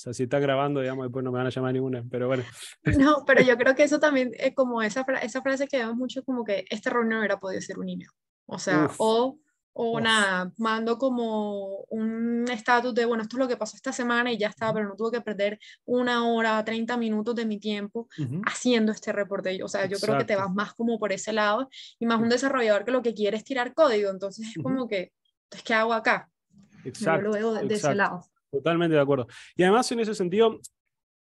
o sea, si está grabando, digamos, después no me van a llamar ninguna, pero bueno. No, pero yo creo que eso también, es eh, como esa, esa frase que vemos mucho, como que esta reunión hubiera podido ser un email. O sea, o, o nada, mando como un estatus de, bueno, esto es lo que pasó esta semana y ya está, pero no tuve que perder una hora, 30 minutos de mi tiempo haciendo este reporte. O sea, yo creo que te vas más como por ese lado y más un desarrollador que lo que quiere es tirar código. Entonces es como que es que, ¿qué hago acá? Exacto. Yo lo veo de ese lado. Totalmente de acuerdo. Y además en ese sentido,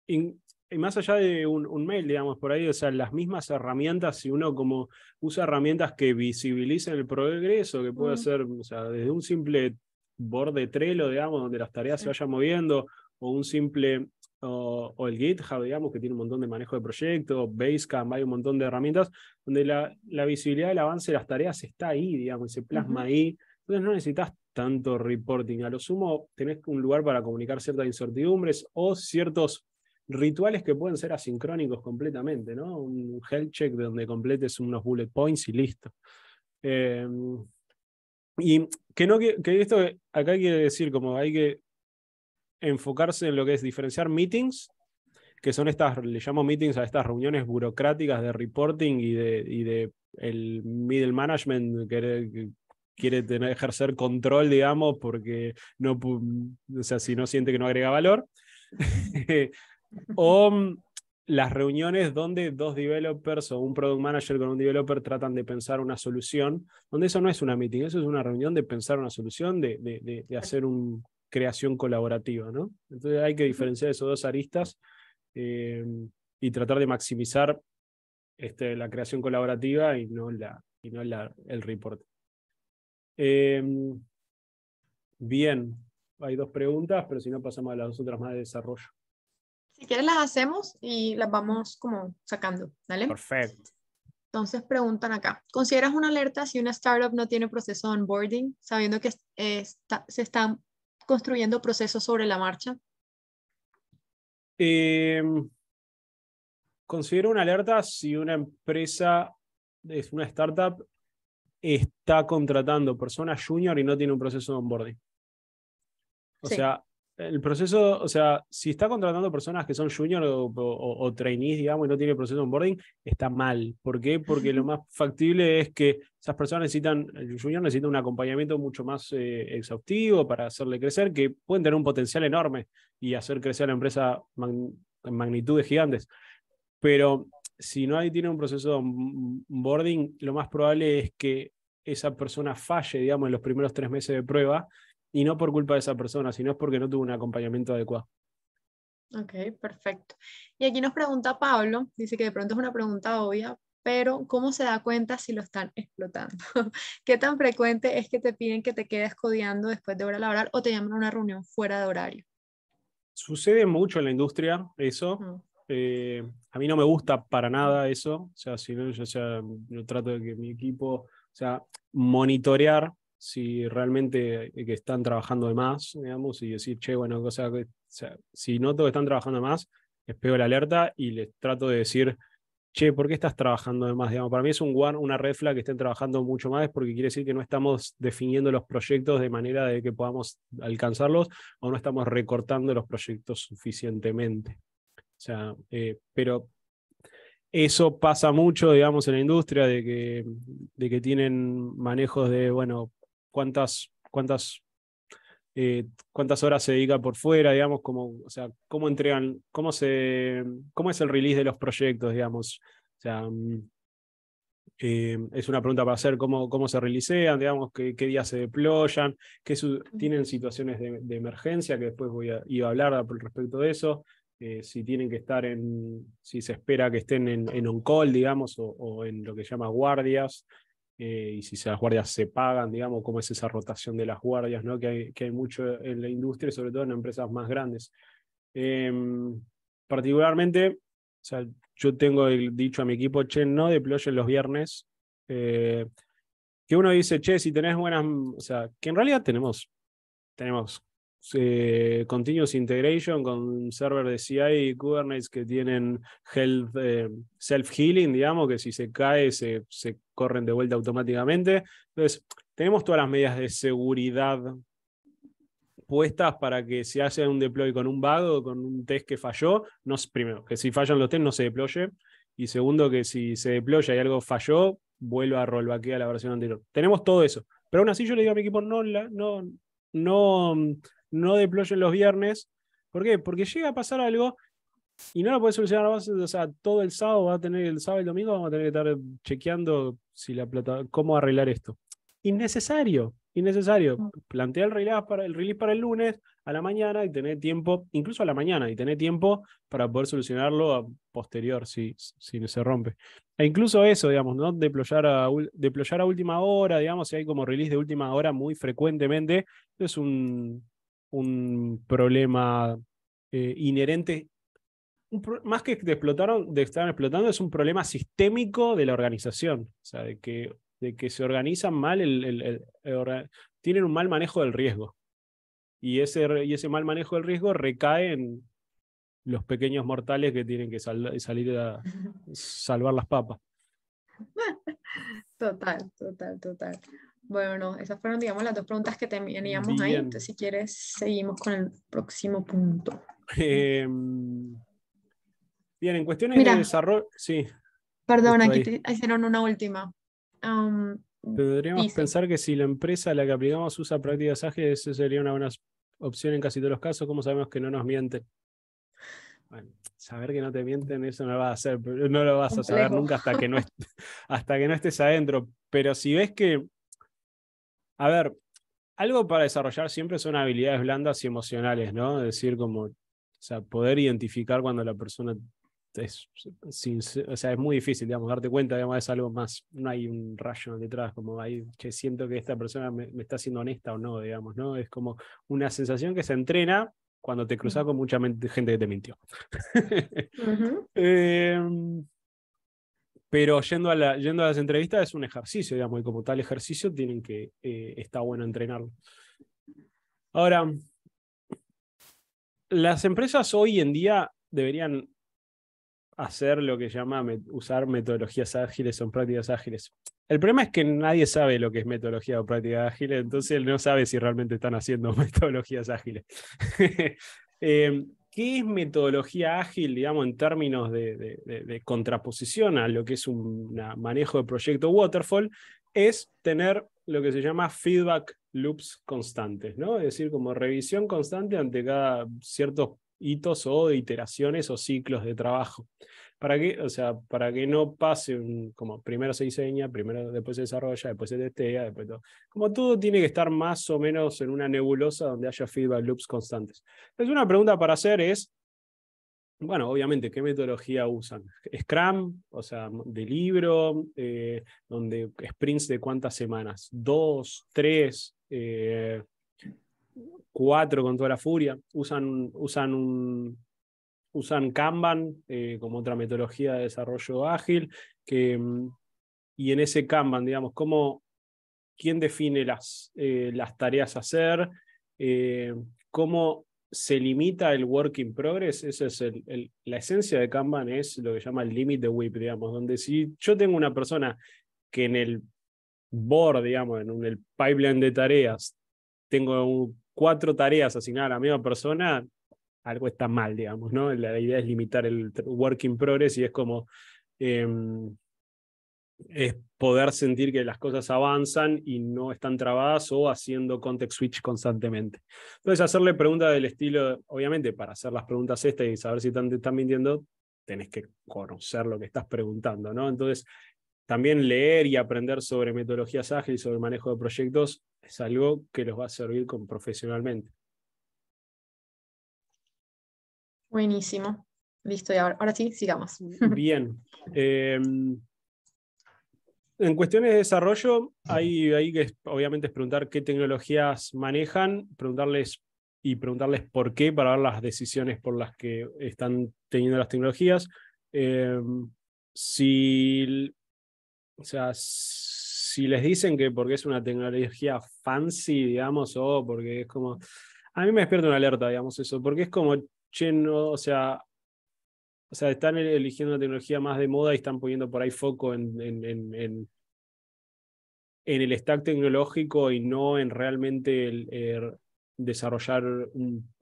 y más allá de un, mail, digamos, por ahí, o sea, las mismas herramientas, si uno como usa herramientas que visibilicen el progreso, que puede ser, o sea, desde un simple borde Trello, digamos, donde las tareas se vayan moviendo, o un simple, o, el GitHub, digamos, que tiene un montón de manejo de proyectos, Basecamp, hay un montón de herramientas, donde la, la visibilidad del avance de las tareas está ahí, digamos, y se plasma ahí. Entonces no necesitas tanto reporting. A lo sumo, tenés un lugar para comunicar ciertas incertidumbres o ciertos rituales que pueden ser asincrónicos completamente, ¿no? Un health check donde completes unos bullet points y listo. Em, y que no esto acá quiere decir como hay que enfocarse en lo que es diferenciar meetings, que son estas, le llamo meetings a estas reuniones burocráticas de reporting y de, de el middle management que, quiere tener, ejercer control, digamos, porque no, sea, si no siente que no agrega valor. o mm, las reuniones donde dos developers o un product manager con un developer tratan de pensar una solución, donde eso no es una meeting, eso es una reunión de pensar una solución, de, hacer una creación colaborativa, ¿no? Entonces hay que diferenciar esos dos aristas eh, y tratar de maximizar este, la creación colaborativa y no, la, y no el reporte. Em, bien, hay dos preguntas, pero si no pasamos a las otras más de desarrollo. Si quieres las hacemos y las vamos como sacando, ¿vale? Perfecto. Entonces preguntan acá, ¿consideras una alerta si una startup no tiene proceso de onboarding, sabiendo que eh, se están construyendo procesos sobre la marcha? Em, considero una alerta si una empresa es una startup está contratando personas junior y no tiene un proceso de onboarding. O sea, el proceso, o sea, si está contratando personas que son junior o, o, trainees, digamos, y no tiene proceso de onboarding, está mal. ¿Por qué? Porque lo más factible es que esas personas necesitan, el junior necesita un acompañamiento mucho más eh, exhaustivo para hacerle crecer, que pueden tener un potencial enorme y hacer crecer a la empresa en magnitudes gigantes. Pero si no hay, tiene un proceso de onboarding, lo más probable es que esa persona falle, digamos, en los primeros tres meses de prueba, y no por culpa de esa persona, sino es porque no tuvo un acompañamiento adecuado. Ok, perfecto. Y aquí nos pregunta Pablo, dice que de pronto es una pregunta obvia, pero ¿cómo se da cuenta si lo están explotando? ¿Qué tan frecuente es que te piden que te quedes codeando después de hora laboral o te llaman a una reunión fuera de horario? Sucede mucho en la industria eso. A mí no me gusta para nada eso, o sea, si no, yo, yo trato de que mi equipo, o sea, monitorear si realmente eh, que están trabajando de más, digamos, y decir, che, bueno, o sea, si noto que están trabajando de más, les pego la alerta y les trato de decir, che, ¿por qué estás trabajando de más? Digamos, para mí es un una red que estén trabajando mucho más, porque quiere decir que no estamos definiendo los proyectos de manera de que podamos alcanzarlos o no estamos recortando los proyectos suficientemente sea, eh, pero eso pasa mucho, digamos, en la industria, de que, tienen manejos de, bueno, cuántas, cuántas, eh, cuántas horas se dedica por fuera, digamos, sea, cómo entregan, cómo es el release de los proyectos, digamos. sea, mm, eh, es una pregunta para hacer cómo, se realicean, digamos, qué, días se deployan, tienen situaciones de, emergencia, que después voy a, iba a hablar respecto de eso, eh, si tienen que estar en, si se espera que estén en, en on-call, digamos, o, en lo que llama guardias, eh, y si las guardias se pagan, digamos, cómo es esa rotación de las guardias, ¿no? que, hay, que hay mucho en la industria, sobre todo en empresas más grandes. Em, particularmente, o sea, yo tengo el, dicho a mi equipo, che, no deployen los viernes. Eh, que uno dice, che, si tenés buenas, o sea, que en realidad tenemos, tenemos eh, Continuous Integration con server de CI y Kubernetes que tienen health, eh, self-healing, digamos, que si se cae se, se corren de vuelta automáticamente. Entonces, tenemos todas las medidas de seguridad puestas para que si hace un deploy con un bug o con un test que falló, no, primero, que si fallan los tests no se deploye. Y segundo, que si se deploya y algo falló, vuelva a rollback a la versión anterior. Tenemos todo eso. Pero aún así yo le digo a mi equipo, no, no, no no deployen los viernes. ¿Por qué? Porque llega a pasar algo y no lo puedes solucionar. o sea, todo el sábado va a tener, el sábado y el domingo vamos a tener que estar chequeando si la plata, cómo arreglar esto. Innecesario, innecesario. Mm. plantear el release, para, el release para el lunes a la mañana y tener tiempo, incluso a la mañana, y tener tiempo para poder solucionarlo a posterior si, si se rompe. E incluso eso, digamos, ¿no? a, deployar a última hora, digamos, si hay como release de última hora muy frecuentemente, es un, un problema eh, inherente, más que de explotaron, de estar explotando, es un problema sistémico de la organización, o sea, de que, de que se organizan mal, tienen un mal manejo del riesgo. Y ese, y ese mal manejo del riesgo recae en los pequeños mortales que tienen que salir a salvar las papas. Total, total, total. Bueno, esas fueron, digamos, las dos preguntas que teníamos ahí. Entonces, si quieres, seguimos con el próximo punto. Em, bien, en cuestiones de desarrollo, sí. Perdón, aquí hicieron una última. Podríamos pensar que si la empresa a la que aplicamos usa prácticas ágiles, esa sería una buena opción en casi todos los casos. ¿Cómo sabemos que no nos miente? Bueno, saber que no te mienten, eso no lo vas a hacer, no lo vas a saber nunca hasta que no estés adentro. Pero si ves que a ver, algo para desarrollar siempre son habilidades blandas y emocionales, ¿no? Es decir, como, o sea, poder identificar cuando la persona es, sincera, o sea, es muy difícil, digamos, darte cuenta, digamos, es algo más, no hay un rayo detrás, como ahí, que siento que esta persona me, está siendo honesta o no, digamos, ¿no? Es como una sensación que se entrena cuando te cruzas con mucha gente que te mintió. Pero yendo a, las entrevistas es un ejercicio, digamos, y como tal ejercicio tienen que, eh, está bueno entrenarlo. Ahora, las empresas hoy en día deberían hacer lo que llama usar metodologías ágiles o prácticas ágiles. El problema es que nadie sabe lo que es metodología o práctica ágil, entonces él no sabe si realmente están haciendo metodologías ágiles. Eh, ¿Qué es metodología ágil, digamos, en términos de, contraposición a lo que es un manejo de proyecto waterfall? Es tener lo que se llama feedback loops constantes, ¿no? Es decir, como revisión constante ante cada ciertos hitos o iteraciones o ciclos de trabajo para que, o sea, para que no pase un, como primero se diseña, primero después se desarrolla, después se testea, después todo. Como todo tiene que estar más o menos en una nebulosa donde haya feedback loops constantes. Entonces una pregunta para hacer es, bueno, obviamente, ¿qué metodología usan? Scrum, o sea, de libro, eh, donde sprints de cuántas semanas, dos, tres, eh, cuatro con toda la furia, usan, usan un usan Kanban eh, como otra metodología de desarrollo ágil, que, mm, y en ese Kanban, digamos, ¿cómo, ¿quién define las, eh, las tareas a hacer? Eh, ¿Cómo se limita el work in progress? Esa es la esencia de Kanban, es lo que llama el limit de WIP. digamos, donde si yo tengo una persona que en el board, digamos, en el pipeline de tareas, tengo cuatro tareas asignadas a la misma persona, algo está mal, digamos, ¿no? La, idea es limitar el work in progress y es como em, poder sentir que las cosas avanzan y no están trabadas o haciendo context switch constantemente. Entonces, hacerle preguntas del estilo, obviamente, para hacer las preguntas estas y saber si te están mintiendo, tenés que conocer lo que estás preguntando, ¿no? Entonces, también leer y aprender sobre metodologías ágiles, y sobre manejo de proyectos, es algo que los va a servir profesionalmente. Buenísimo. Listo, y ahora, ahora sí, sigamos. Bien. Em, en cuestiones de desarrollo, hay, que obviamente es preguntar qué tecnologías manejan, preguntarles y preguntarles por qué para ver las decisiones por las que están teniendo las tecnologías. Em, si, sea, si les dicen que porque es una tecnología fancy, digamos, o porque es como... A mí me despierta una alerta, digamos, eso, porque es como, o sea, o sea, están e-, eligiendo una tecnología más de moda y están poniendo por ahí foco en, en, en, el stack tecnológico y no en realmente er, desarrollar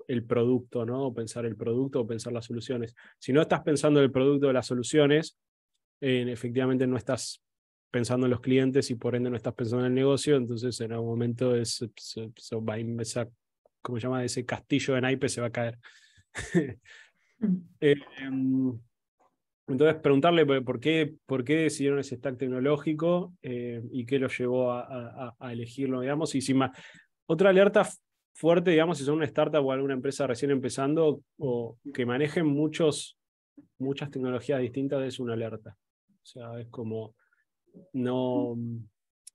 el producto, ¿no? O pensar el producto o pensar las soluciones. Si no estás pensando en el producto o las soluciones, efectivamente no estás pensando en los clientes y por ende no estás pensando en el negocio, entonces en algún momento es, a empezar, ¿cómo se llama? Ese castillo de naipes se va a caer. Eh, entonces, preguntarle por qué, por qué decidieron ese stack tecnológico eh, y qué lo llevó a, elegirlo, digamos. Y si otra alerta fuerte, digamos, si son una startup o alguna empresa recién empezando o que manejen muchos, muchas tecnologías distintas, es una alerta. O sea, es como, no,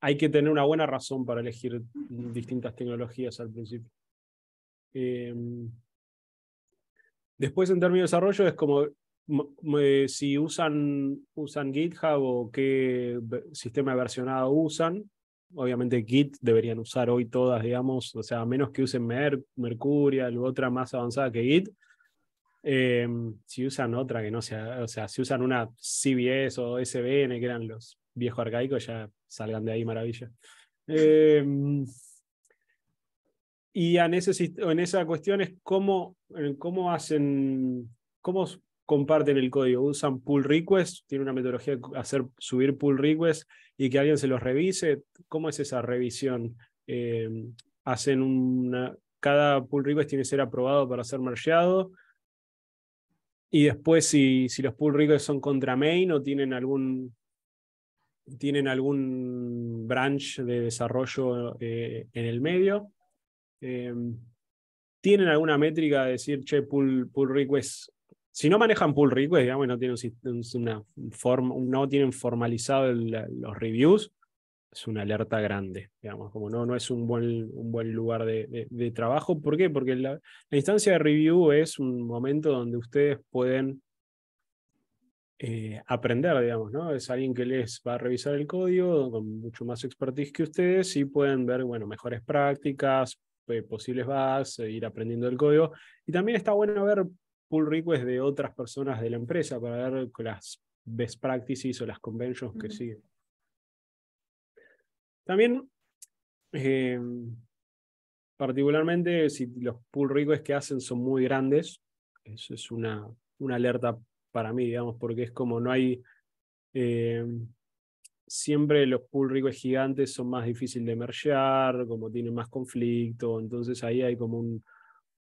hay que tener una buena razón para elegir distintas tecnologías al principio. Eh, Después, en términos de desarrollo, es como si usan, usan GitHub o qué sistema versionado usan. Obviamente Git deberían usar hoy todas, digamos, o sea, a menos que usen Mer Mercurial otra más avanzada que Git. Eh, si usan otra que no sea, o sea, si usan una CBS o SBN, que eran los viejos arcaicos, ya salgan de ahí maravilla. Eh, y en, esa cuestión es cómo, hacen, cómo comparten el código. Usan pull request, ¿Tienen una metodología de hacer subir pull requests y que alguien se los revise. ¿Cómo es esa revisión? Eh, hacen cada pull request tiene que ser aprobado para ser mergeado. Y después, si, los pull requests son contra main o tienen algún, tienen algún branch de desarrollo eh, en el medio, Em, ¿tienen alguna métrica de decir, che, pull, pull request? Si no manejan pull request, digamos, no tienen, una no tienen formalizado los reviews, es una alerta grande, digamos, como no, no es un buen, un buen lugar de, trabajo. ¿Por qué? Porque la, instancia de review es un momento donde ustedes pueden eh, aprender, digamos, ¿no? Es alguien que les va a revisar el código con mucho más expertise que ustedes y pueden ver, bueno, mejores prácticas, eh, posibles bugs, eh, ir aprendiendo el código. Y también está bueno ver pull requests de otras personas de la empresa para ver las best practices o las conventions que siguen. También, eh, particularmente, si los pull requests que hacen son muy grandes, eso es una, una alerta para mí, digamos, porque es como no hay siempre los pull requests gigantes son más difíciles de mergear, como tienen más conflicto, entonces ahí hay como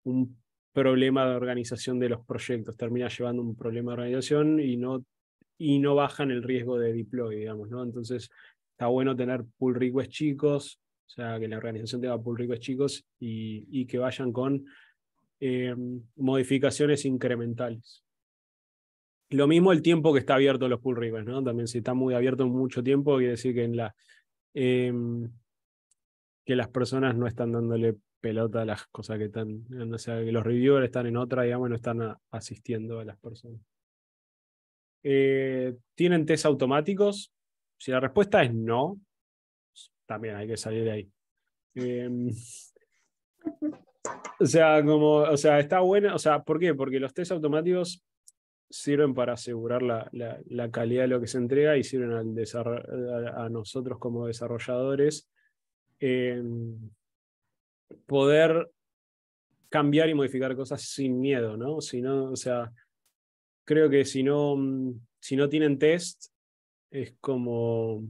un, problema de organización de los proyectos, termina llevando un problema de organización y no, y no bajan el riesgo de deploy, digamos, ¿no? Entonces está bueno tener pull requests chicos, o sea, que la organización tenga pull requests chicos y, que vayan con eh, modificaciones incrementales. Lo mismo el tiempo que está abierto los pull requests, ¿no? También si está muy abierto mucho tiempo, quiere decir que en la... Em, que las personas no están dándole pelota a las cosas que están, o sea, que los reviewers están en otra, digamos, no están asistiendo a las personas. Eh, ¿Tienen test automáticos? Si la respuesta es no, también hay que salir de ahí. Em, o sea, como, o sea, está buena, o sea, ¿por qué? Porque los test automáticos sirven para asegurar la, calidad de lo que se entrega y sirven a, nosotros como desarrolladores em, poder cambiar y modificar cosas sin miedo, ¿no? Si no, o sea, creo que si no, mm, si no tienen test, es como,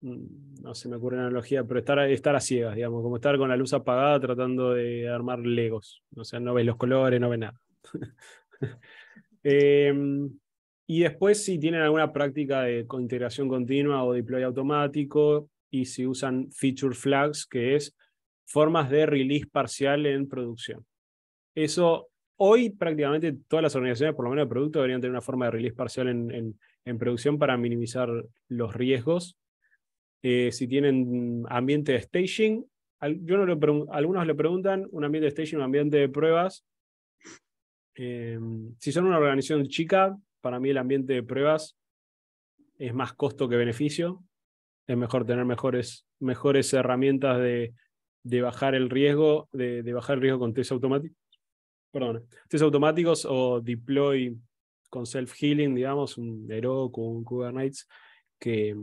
mm, no se me ocurre una analogía, pero estar, estar a ciegas, digamos, como estar con la luz apagada tratando de armar legos, o sea, no ves los colores, no ves nada. Em, y después si tienen alguna práctica de integración continua o deploy automático y si usan feature flags, que es formas de release parcial en producción. Eso hoy prácticamente todas las organizaciones, por lo menos de producto, deberían tener una forma de release parcial en, en, producción para minimizar los riesgos. Eh, si tienen ambiente de staging, yo lo algunos le preguntan un ambiente de staging, un ambiente de pruebas, eh, si son una organización chica, para mí el ambiente de pruebas es más costo que beneficio. Es mejor tener mejores, mejores herramientas de, de bajar el riesgo, de, bajar el riesgo con test automáticos. Perdón, test automáticos o deploy con self-healing, digamos, un Heroku, un Kubernetes, que,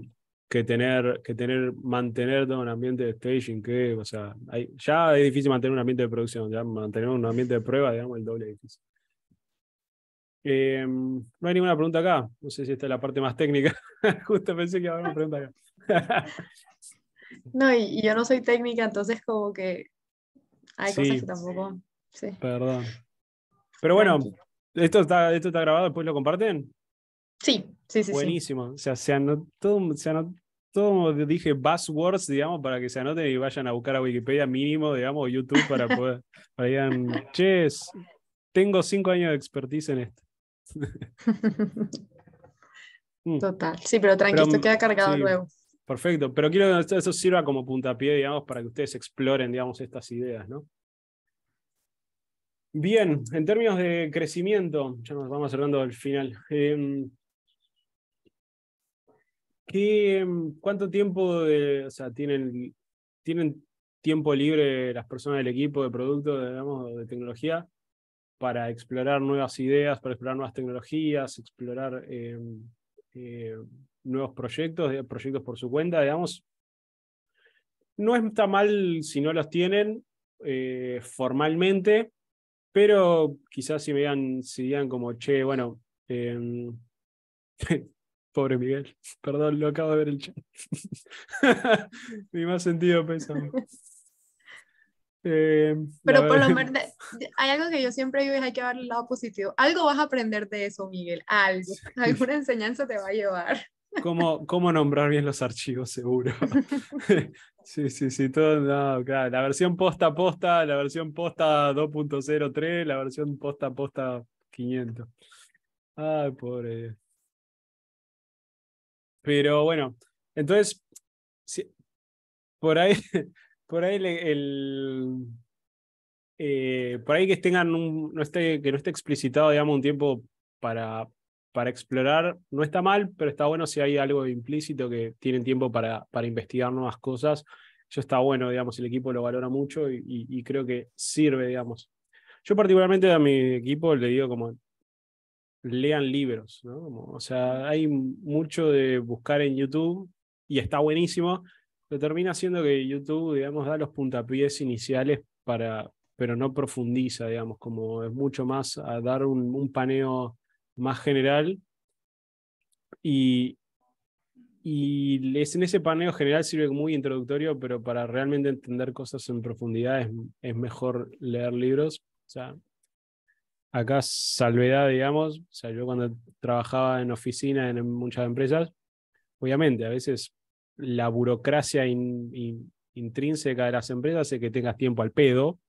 que tener, que tener, mantener todo un ambiente de staging, que, o sea, ya es difícil mantener un ambiente de producción, ya mantener un ambiente de prueba, digamos, el doble de difícil. Em, no hay ninguna pregunta acá. No sé si esta es la parte más técnica. Justo pensé que iba a una pregunta acá. no, y, yo no soy técnica, entonces como que hay cosas que tampoco. Sí. Perdón. Pero bueno, esto está, esto está grabado, después lo comparten. Sí, sí, sí. Buenísimo. O sea, se anotó, se anotó, dije, buzzwords, digamos, para que se anoten y vayan a buscar a Wikipedia mínimo, digamos, YouTube para poder, para digan, che, tengo cinco años de expertise en esto. Mm. Total. Sí, pero tranquilo, esto queda cargado luego. Perfecto, pero quiero que eso sirva como puntapié, digamos, para que ustedes exploren, digamos, estas ideas, ¿no? Bien, en términos de crecimiento, ya nos vamos cerrando al final. Em, em, ¿Cuánto tiempo sea, tienen, tienen tiempo libre las personas del equipo de producto, digamos, de tecnología para explorar nuevas ideas, para explorar nuevas tecnologías, explorar em, eh, nuevos proyectos, eh, proyectos por su cuenta, digamos. No está mal si no los tienen eh, formalmente, pero quizás si me digan, si como, che, bueno, em, pobre Miguel, perdón, lo acabo de ver el chat. Ni más sentido pensando. Eh, Pero por lo menos hay algo que yo siempre digo es hay que ver el lado positivo. Algo vas a aprender de eso, Miguel. Algo. Alguna enseñanza te va a llevar. ¿Cómo, cómo nombrar bien los archivos, seguro. sí, sí, sí. Todo, la versión posta posta, la versión posta 2.03, la versión posta posta 500. Ay, pobre. Pero bueno, entonces, por ahí por ahí el, eh, por ahí que tengan no esté, que no esté explicitado, digamos, un tiempo para, para explorar, no está mal, pero está bueno si hay algo implícito que tienen tiempo para, para investigar nuevas cosas. Eso está bueno, digamos, el equipo lo valora mucho y, creo que sirve, digamos. Yo particularmente a mi equipo le digo como lean libros, ¿no? o sea, hay mucho de buscar en YouTube y está buenísimo, termina siendo que YouTube, digamos, da los puntapiés iniciales para, pero no profundiza, digamos, como es mucho más a dar un, paneo más general. Y, y es, en ese paneo general sirve muy introductorio, pero para realmente entender cosas en profundidad es, es mejor leer libros. O sea, acá salvedad, digamos, o yo cuando trabajaba en oficina en muchas empresas, obviamente a veces la burocracia intrínseca de las empresas es que tengas tiempo al pedo.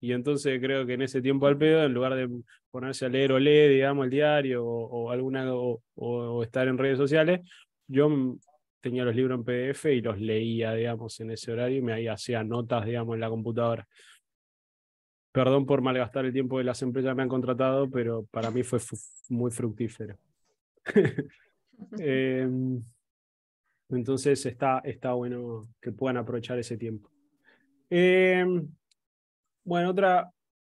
Y entonces creo que en ese tiempo al pedo, en lugar de ponerse a leer o leer, digamos, el diario o, alguna, o, estar en redes sociales, yo tenía los libros en PDF y los leía, digamos, en ese horario y me hacía notas, digamos, en la computadora. Perdón por malgastar el tiempo de las empresas que me han contratado, pero para mí fue muy fructífero. eh, entonces está, bueno que puedan aprovechar ese tiempo. Em, bueno, otra,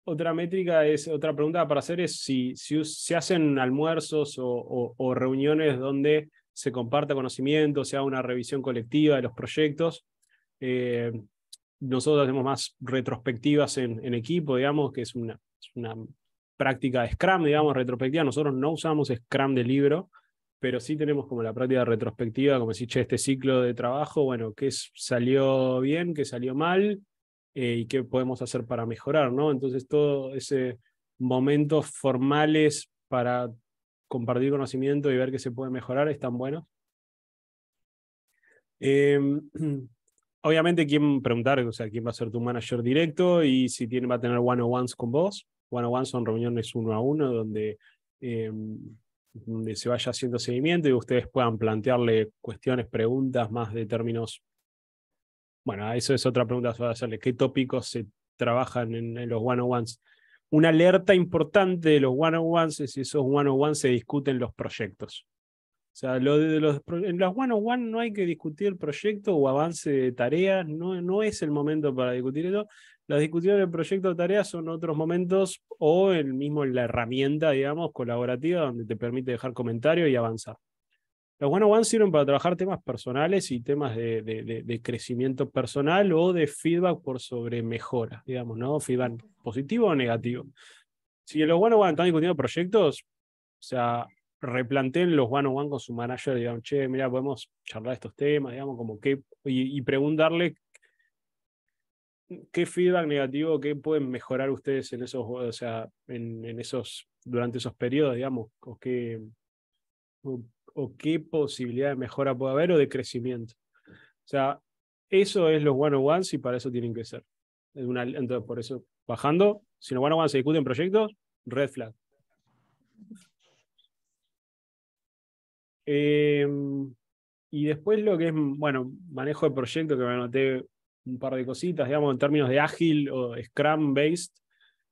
otra métrica es, otra pregunta para hacer es si, se hacen almuerzos o, reuniones donde se comparta conocimiento, se haga una revisión colectiva de los proyectos. Eh, nosotros hacemos más retrospectivas en, equipo, digamos, que es una, una, práctica de Scrum, digamos, retrospectiva. Nosotros no usamos Scrum de libro, pero sí tenemos como la práctica retrospectiva, como si che, este ciclo de trabajo, bueno, qué salió bien, qué salió mal eh, y qué podemos hacer para mejorar, ¿no? Entonces, todo ese momentos formales para compartir conocimiento y ver qué se puede mejorar están buenos. Eh, obviamente, quién preguntar, o sea, quién va a ser tu manager directo y si tiene, va a tener one-on-ones con vos. One-on-ones son reuniones uno a uno donde em, se vaya haciendo seguimiento y ustedes puedan plantearle cuestiones, preguntas más de términos. Bueno, eso es otra pregunta que hacerle. ¿Qué tópicos se trabajan en, los one-on-ones? Una alerta importante de los one-on-ones es si esos one on se discuten los proyectos. O sea, los, en los one on no hay que discutir proyecto o avance de tareas, no, no es el momento para discutir eso. Las discusiones del proyecto de tareas son otros momentos o el mismo la herramienta, digamos, colaborativa donde te permite dejar comentarios y avanzar. Los one-on-one sirven para trabajar temas personales y temas de, crecimiento personal o de feedback por sobre mejora, digamos, ¿no? Feedback positivo o negativo. Si los one on están discutiendo proyectos, o sea, replanteen los one one con su manager, Digamos, che, mira, podemos charlar estos temas, digamos, como que, y preguntarle ¿qué feedback negativo, qué pueden mejorar ustedes en esos, o sea, en, esos, durante esos periodos, digamos? ¿O qué, o, qué posibilidad de mejora puede haber o de crecimiento? O sea, eso es los one ones y para eso tienen que ser. entonces, por eso, bajando, si los one-on-ones se discuten proyectos, red flag. Em, y después lo que es, bueno, manejo de proyecto que me anoté un par de cositas, digamos, en términos de ágil o Scrum-based,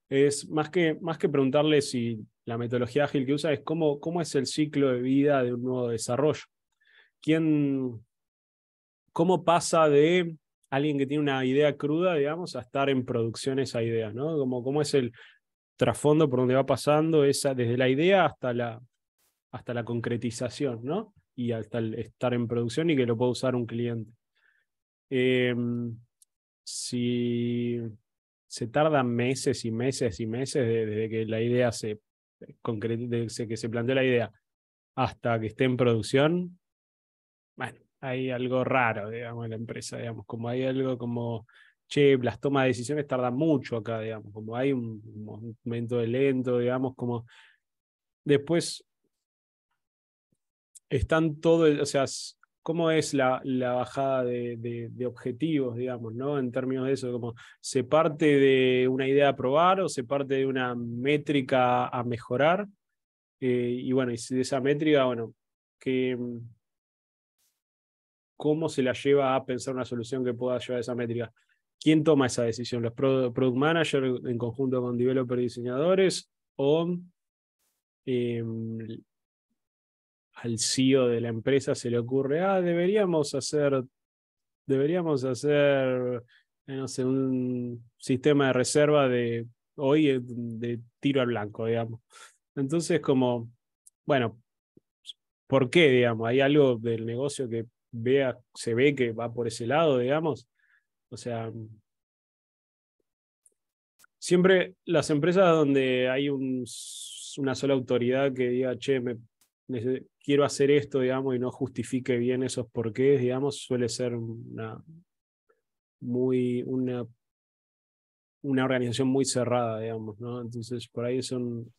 es más que, más que preguntarle si la metodología ágil que usa es cómo, cómo es el ciclo de vida de un nuevo desarrollo. ¿Quién, ¿Cómo pasa de alguien que tiene una idea cruda, digamos, a estar en producción esa idea? ¿no? ¿Cómo es el trasfondo por donde va pasando esa, desde la idea hasta la, hasta la concretización, ¿no? Y hasta el estar en producción y que lo pueda usar un cliente. Eh, si se tardan meses y meses y meses desde que la idea se desde que se planteó la idea hasta que esté en producción, bueno, hay algo raro, digamos, en la empresa, digamos, como hay algo como, che, las tomas de decisiones tardan mucho acá, digamos, como hay un, momento de lento, digamos, como después están todo, o sea, ¿Cómo es la, bajada de, objetivos, digamos, ¿no? en términos de eso? Como, ¿Se parte de una idea a probar o se parte de una métrica a mejorar? Eh, y bueno, y de esa métrica, bueno, mm, ¿cómo se la lleva a pensar una solución que pueda ayudar a esa métrica? ¿Quién toma esa decisión? ¿Los product managers en conjunto con developer y diseñadores? ¿O em, al CEO de la empresa se le ocurre, ah, deberíamos hacer, deberíamos hacer, eh, no sé, un sistema de reserva de hoy eh, de tiro al blanco, digamos. Entonces, como, bueno, ¿por qué, digamos? ¿Hay algo del negocio que vea, se ve que va por ese lado, digamos? O sea, siempre las empresas donde hay una sola autoridad que diga, che, me quiero hacer esto, digamos, y no justifique bien esos porqués, digamos, suele ser una, muy, una, una organización muy cerrada, digamos, ¿no? Entonces, por ahí son...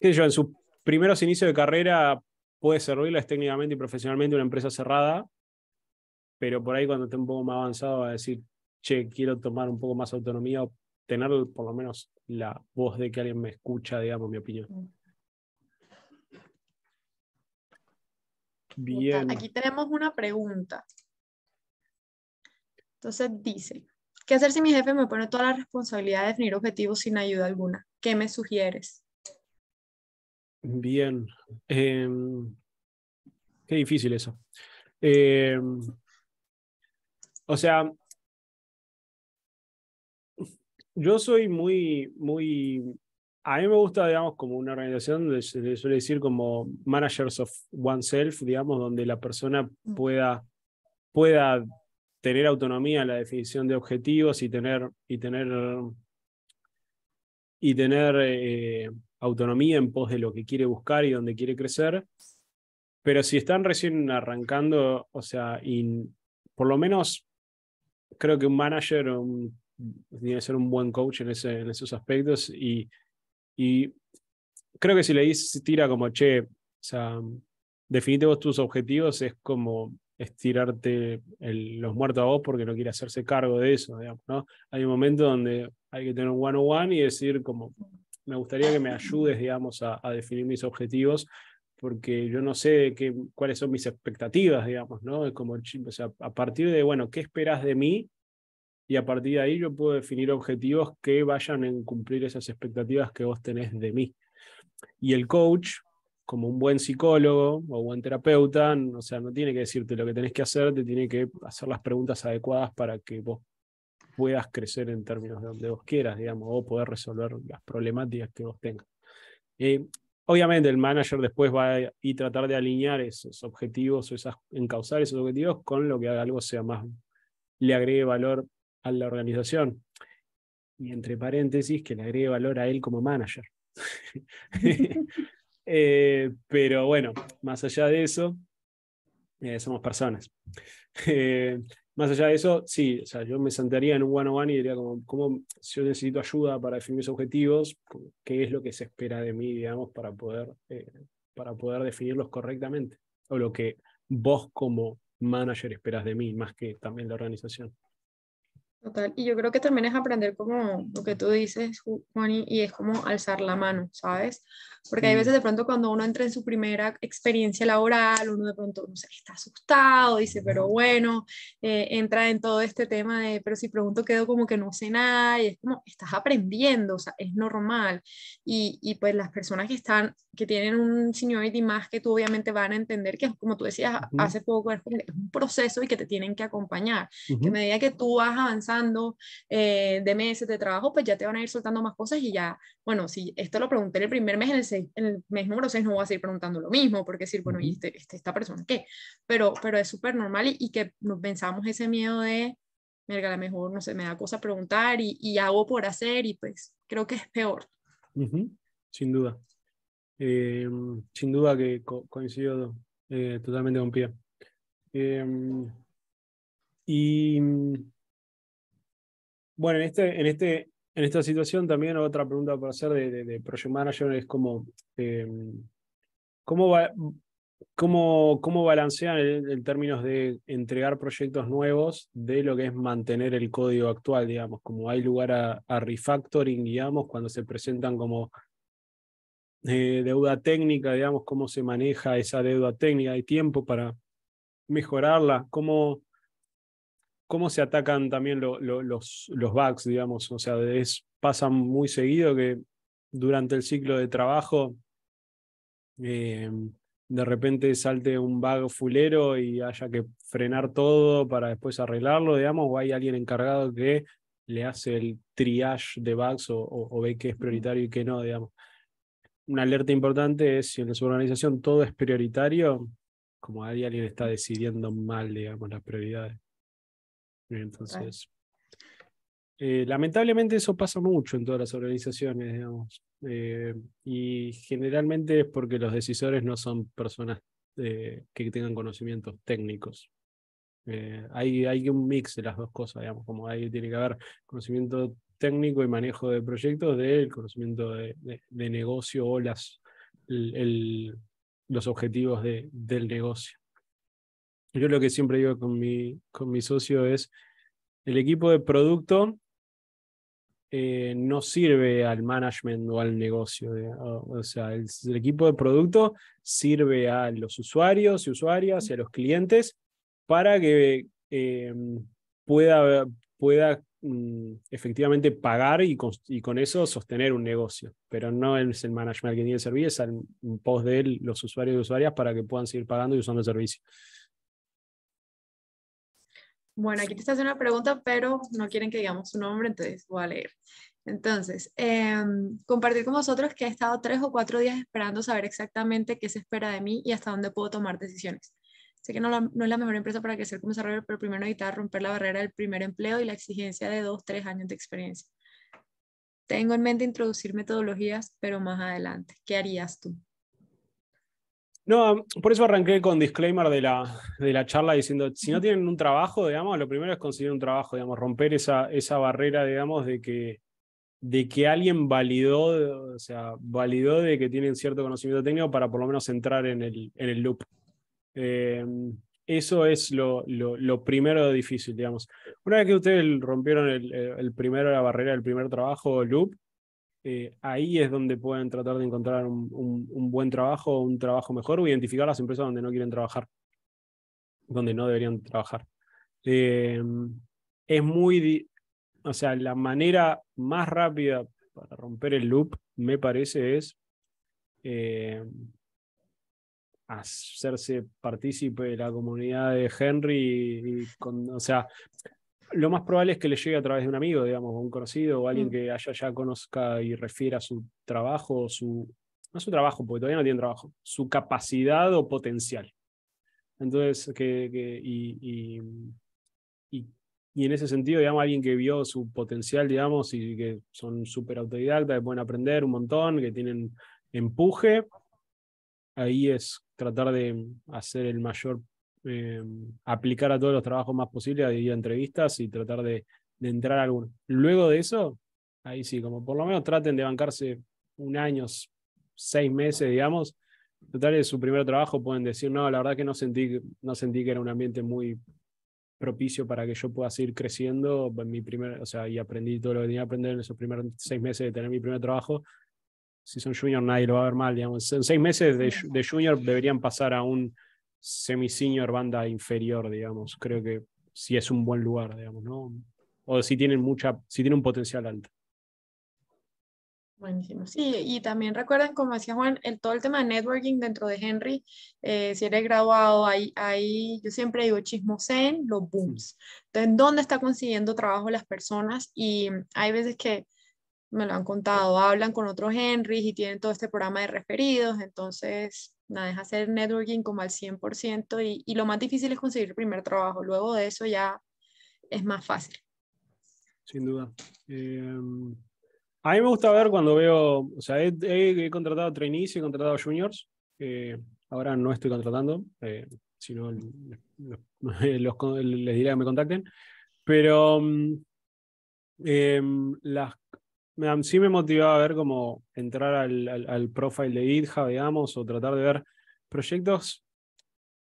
¿Qué En sus primeros inicios de carrera puede servirles técnicamente y profesionalmente una empresa cerrada, pero por ahí cuando esté un poco más avanzado va a decir, che, quiero tomar un poco más autonomía o tener por lo menos la voz de que alguien me escucha, digamos, mi opinión. Mm. Bien. Aquí tenemos una pregunta. Entonces dice, ¿qué hacer si mi jefe me pone toda la responsabilidad de definir objetivos sin ayuda alguna? ¿Qué me sugieres? Bien. Em, qué difícil eso. Em, o sea, yo soy muy, muy a mí me gusta, digamos, como una organización, se suele decir como managers of oneself, digamos, donde la persona mm. pueda, pueda tener autonomía en la definición de objetivos y tener, y tener, y tener eh, autonomía en pos de lo que quiere buscar y donde quiere crecer. Pero si están recién arrancando, o sea, por lo menos creo que un manager tiene que ser un buen coach en, en esos aspectos y y creo que si le dices, tira como, che, o sea, definite vos tus objetivos, es como estirarte los muertos a vos porque no quiere hacerse cargo de eso, digamos, ¿no? Hay un momento donde hay que tener un one-on-one y decir como, me gustaría que me ayudes, digamos, a, definir mis objetivos porque yo no sé qué, cuáles son mis expectativas, digamos, ¿no? Como, o sea, a partir de, bueno, ¿qué esperas de mí? y a partir de ahí yo puedo definir objetivos que vayan en cumplir esas expectativas que vos tenés de mí. Y el coach, como un buen psicólogo o buen terapeuta, o sea, no tiene que decirte lo que tenés que hacer, te tiene que hacer las preguntas adecuadas para que vos puedas crecer en términos de donde vos quieras, digamos, o poder resolver las problemáticas que vos tengas. Eh, obviamente el manager después va a y tratar de alinear esos objetivos o esas, encauzar esos objetivos con lo que algo sea más, le agregue valor a la organización. Y entre paréntesis, que le agregue valor a él como manager. Eh, pero bueno, más allá de eso, eh, somos personas. Eh, más allá de eso, sí, o sea, yo me sentaría en un one-on-one y diría como, ¿cómo si yo necesito ayuda para definir mis objetivos? ¿Qué es lo que se espera de mí, digamos, para poder, para poder definirlos correctamente? O lo que vos como manager esperas de mí, más que también la organización. Total, y yo creo que también es aprender como lo que tú dices, Juan, y es como alzar la mano, ¿sabes? Porque hay veces de pronto cuando uno entra en su primera experiencia laboral, uno de pronto no sé, está asustado, dice, pero bueno, eh, entra en todo este tema de, pero si pregunto quedo como que no sé nada, y es como, estás aprendiendo, o sea, es normal. Y, y pues las personas que están, que tienen un seniority más que tú, obviamente van a entender que, como tú decías hace poco, es un proceso y que te tienen que acompañar. Que medida que tú vas avanzando, eh, de meses de trabajo, pues ya te van a ir soltando más cosas y ya, bueno, si esto lo pregunté el primer mes, en el, mes número 6 no voy a seguir preguntando lo mismo, porque decir, bueno, ¿y este, este, esta persona qué? Pero, pero es súper normal y, que nos pensamos ese miedo de, merga, a lo mejor, no sé, me da cosa preguntar y, y, hago por hacer y pues creo que es peor. Sin duda. Eh, sin duda que coincido eh, totalmente con Pia. Eh, y bueno, en, este, en, este, en esta situación también otra pregunta para hacer de, Project Manager es como, em, ¿cómo, cómo, cómo balancean en términos de entregar proyectos nuevos de lo que es mantener el código actual, digamos, como hay lugar a, refactoring, digamos, cuando se presentan como eh, deuda técnica, digamos, cómo se maneja esa deuda técnica, hay tiempo para mejorarla, cómo cómo se atacan también los, bugs, digamos. O sea, pasa muy seguido que durante el ciclo de trabajo eh, de repente salte un bug fulero y haya que frenar todo para después arreglarlo, digamos, o hay alguien encargado que le hace el triage de bugs o, ve qué es prioritario y qué no, digamos. Una alerta importante es si en su organización todo es prioritario, como ahí alguien está decidiendo mal, digamos, las prioridades. Entonces, eh, lamentablemente eso pasa mucho en todas las organizaciones, digamos. Eh, y generalmente es porque los decisores no son personas eh, que tengan conocimientos técnicos. hay, hay un mix de las dos cosas, digamos, como ahí tiene que haber conocimiento técnico y manejo de proyectos del conocimiento de, negocio o las, los objetivos del negocio yo lo que siempre digo con mi, con mi socio es, el equipo de producto eh, no sirve al management o al negocio. o, sea, el, equipo de producto sirve a los usuarios y usuarias y a los clientes para que eh, pueda, mm, efectivamente pagar y con, eso sostener un negocio. Pero no es el management que tiene el servicio, es en pos de los usuarios y usuarias para que puedan seguir pagando y usando el servicio. Bueno, aquí te está haciendo una pregunta, pero no quieren que digamos su nombre, entonces voy a leer. Entonces, em, compartir con vosotros que he estado tres o cuatro días esperando saber exactamente qué se espera de mí y hasta dónde puedo tomar decisiones. Sé que no, es la mejor empresa para crecer como desarrollador, pero primero evitar romper la barrera del primer empleo y la exigencia de dos, tres años de experiencia. Tengo en mente introducir metodologías, pero más adelante. ¿Qué harías tú? No, por eso arranqué con disclaimer de la, de la charla diciendo, si no tienen un trabajo, digamos, lo primero es conseguir un trabajo, digamos, romper esa, esa barrera, digamos, de que, de que alguien validó, o sea, validó de que tienen cierto conocimiento técnico para por lo menos entrar en el, en el loop. Em, eso es lo, lo, lo, primero difícil, digamos. Una vez que ustedes rompieron el, el primero la barrera, del primer trabajo, loop, eh, ahí es donde pueden tratar de encontrar un, buen trabajo, un trabajo mejor o identificar las empresas donde no quieren trabajar, donde no deberían trabajar. Eh, es muy, o sea, la manera más rápida para romper el loop, me parece, es eh, hacerse partícipe de la comunidad de Henry o sea, lo más probable es que le llegue a través de un amigo, digamos, o un conocido, o alguien mm. que allá ya conozca y refiera su trabajo, su, no su trabajo, porque todavía no tiene trabajo, su capacidad o potencial. Entonces, que, y, y, y, en ese sentido, digamos, alguien que vio su potencial, digamos, y que son súper autodidactas, que pueden aprender un montón, que tienen empuje, ahí es tratar de hacer el mayor eh, aplicar a todos los trabajos más posibles, a entrevistas y tratar de, entrar a alguno. Luego de eso, ahí sí, como por lo menos traten de bancarse un año, seis meses, digamos. Total, de su primer trabajo, pueden decir, no, la verdad que no sentí, no sentí que era un ambiente muy propicio para que yo pueda seguir creciendo en mi primer, o sea, y aprendí todo lo que tenía que aprender en esos primeros seis meses de tener mi primer trabajo. Si son junior, nadie lo va a ver mal, digamos. En seis meses de junior deberían pasar a un semi-senior, banda inferior, digamos. Creo que si es un buen lugar, digamos, ¿no? O si tienen mucha, si tienen un potencial alto. Buenísimo. Sí, y también recuerden, como decía Juan, el, todo el tema de networking dentro de Henry, eh, si eres graduado, ahí, yo siempre digo en los booms. Entonces, ¿dónde está consiguiendo trabajo las personas? Y hay veces que me lo han contado, hablan con otros Henry y tienen todo este programa de referidos, entonces nada es hacer networking como al 100% y, lo más difícil es conseguir el primer trabajo. Luego de eso ya es más fácil. Sin duda. Em, a mí me gusta ver cuando veo, o sea, he, contratado trainees, he contratado juniors, eh, ahora no estoy contratando, eh, sino les diré que me contacten, pero em, las sí me motivaba a ver cómo entrar al, al, profile de GitHub, digamos, o tratar de ver proyectos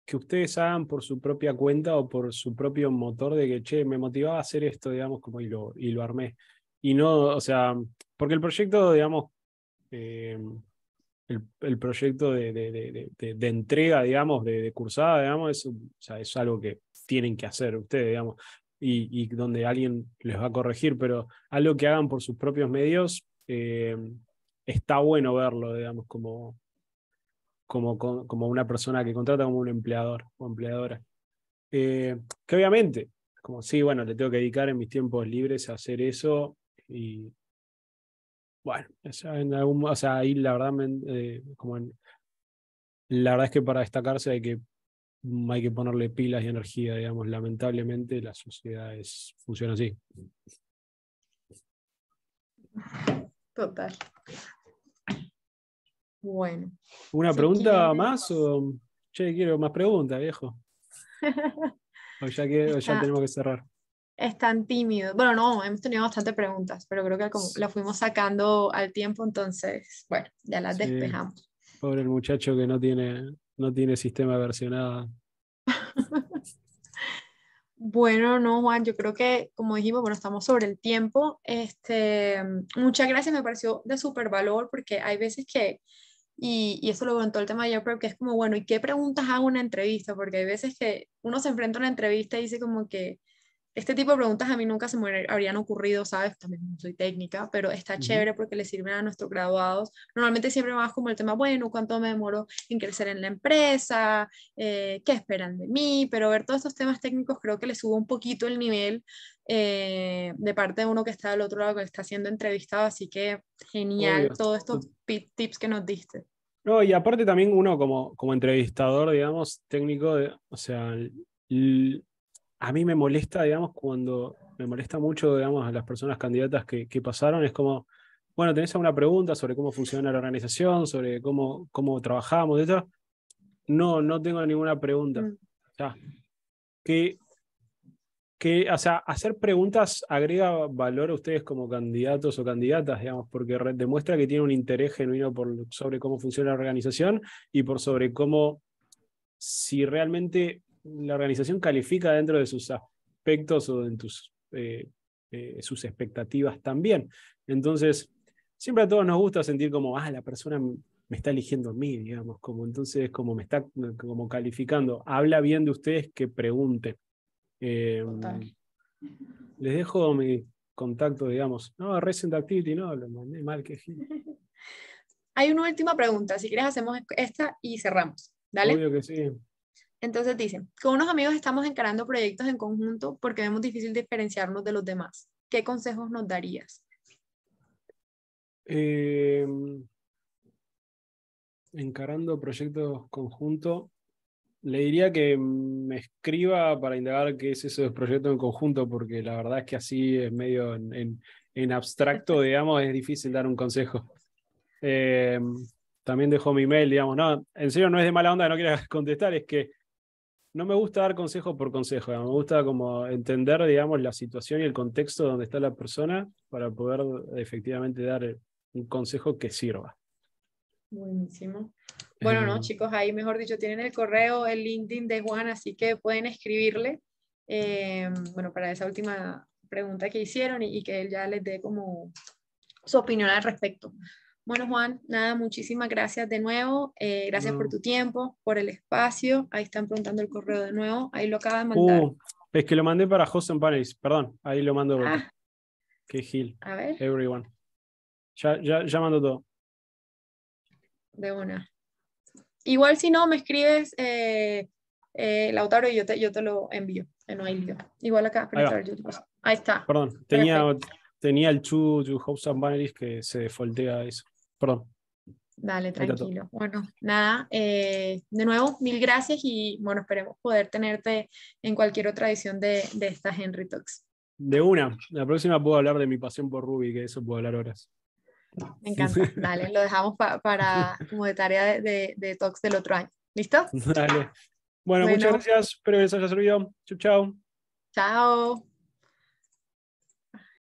que ustedes hagan por su propia cuenta o por su propio motor de que, che, me motivaba a hacer esto, digamos, como y lo, y lo armé. Y no, o sea, porque el proyecto, digamos, eh, el, proyecto de, de, entrega, digamos, de, cursada, digamos, es algo que tienen que hacer ustedes, digamos y, donde alguien les va a corregir, pero algo que hagan por sus propios medios eh, está bueno verlo, digamos, como, como, como una persona que contrata como un empleador o empleadora. Eh, que obviamente, como sí, bueno, le tengo que dedicar en mis tiempos libres a hacer eso y bueno, en algún, o sea, ahí la verdad, eh, como la verdad es que para destacarse hay que Mm, hay que ponerle pilas y energía, digamos. Lamentablemente la sociedad es, funciona así. Total. Bueno. ¿Una pregunta más o... Che, quiero más preguntas, viejo. o ya, que, ya tenemos que cerrar. Es tan tímido. Bueno, no, hemos tenido bastantes preguntas, pero creo que las fuimos sacando al tiempo, entonces, bueno, ya las despejamos. Pobre el muchacho que no tiene, no tiene sistema versionado. Bueno, no, Juan, yo creo que, como dijimos, bueno, estamos sobre el tiempo. Este, muchas gracias, me pareció de súper valor porque hay veces que, y, y eso lo contó el tema de Japrep, que es como, bueno, ¿y qué preguntas hago en una entrevista? Porque hay veces que uno se enfrenta a una entrevista y dice como que, este tipo de preguntas a mí nunca se me habrían ocurrido, ¿sabes? También no soy técnica, pero está chévere porque le sirven a nuestros graduados. Normalmente siempre más como el tema, bueno, ¿cuánto me demoro en crecer en la empresa? Eh, ¿Qué esperan de mí? Pero ver todos estos temas técnicos creo que le sube un poquito el nivel eh, de parte de uno que está del otro lado, que está siendo entrevistado. Así que genial todos estos tips que nos diste. No, y aparte también uno como, como entrevistador, digamos, técnico, o sea, a mí me molesta, digamos, cuando me molesta mucho, digamos, a las personas candidatas que, pasaron, es como, bueno, tenés alguna pregunta sobre cómo funciona la organización, sobre cómo, cómo trabajamos, etc. No, no tengo ninguna pregunta. Mm. O sea, que, que, o sea, hacer preguntas agrega valor a ustedes como candidatos o candidatas, digamos, porque demuestra que tiene un interés genuino por, sobre cómo funciona la organización y por sobre cómo si realmente la organización califica dentro de sus aspectos o en tus, eh, eh, sus expectativas también. Entonces, siempre a todos nos gusta sentir como, ah, la persona me está eligiendo a mí, digamos, como entonces, como me está como calificando. Habla bien de ustedes que pregunte. Eh, les dejo mi contacto, digamos. No, Recent Activity, no, lo mandé mal que Hay una última pregunta, si quieres hacemos esta y cerramos. Dale. Obvio que sí. Entonces dicen, con unos amigos estamos encarando proyectos en conjunto porque vemos difícil diferenciarnos de los demás. ¿Qué consejos nos darías? Em, encarando proyectos conjunto, le diría que me escriba para indagar qué es eso de proyectos en conjunto, porque la verdad es que así es medio en, abstracto, digamos, es difícil dar un consejo. Em, también dejó mi mail, digamos, no, en serio no es de mala onda, no quieras contestar, es que no me gusta dar consejo por consejo, me gusta como entender, digamos, la situación y el contexto donde está la persona para poder efectivamente dar un consejo que sirva. Buenísimo. Bueno, no, eh. chicos, ahí mejor dicho, tienen el correo, el LinkedIn de Juan, así que pueden escribirle, em, bueno, para esa última pregunta que hicieron y, y que él ya les dé como su opinión al respecto. Bueno, Juan, nada, muchísimas gracias de nuevo. Eh, gracias por tu tiempo, por el espacio. Ahí están preguntando el correo de nuevo. Ahí lo acaba de uh, mandar. es que lo mandé para Host and Perdón, ahí lo mando. Que ah. Qué gil. A ver. Everyone. Ya, ya, mando todo. De una. Igual si no, me escribes eh, eh, Lautaro y yo te, yo te lo envío. No Igual acá. ahí, está. Perdón, tenía, tenía el to, to and que se defoltea eso. Perdón. Dale, tranquilo. Bueno, nada, eh, de nuevo, mil gracias y bueno, esperemos poder tenerte en cualquier otra edición de, de estas Henry Talks. De una, la próxima puedo hablar de mi pasión por Ruby, que eso puedo hablar horas. Me encanta, dale, lo dejamos para como de tarea de, talks del otro año. ¿Listo? Dale. Bueno, muchas gracias, espero que les haya servido. Chau, chau. Chao.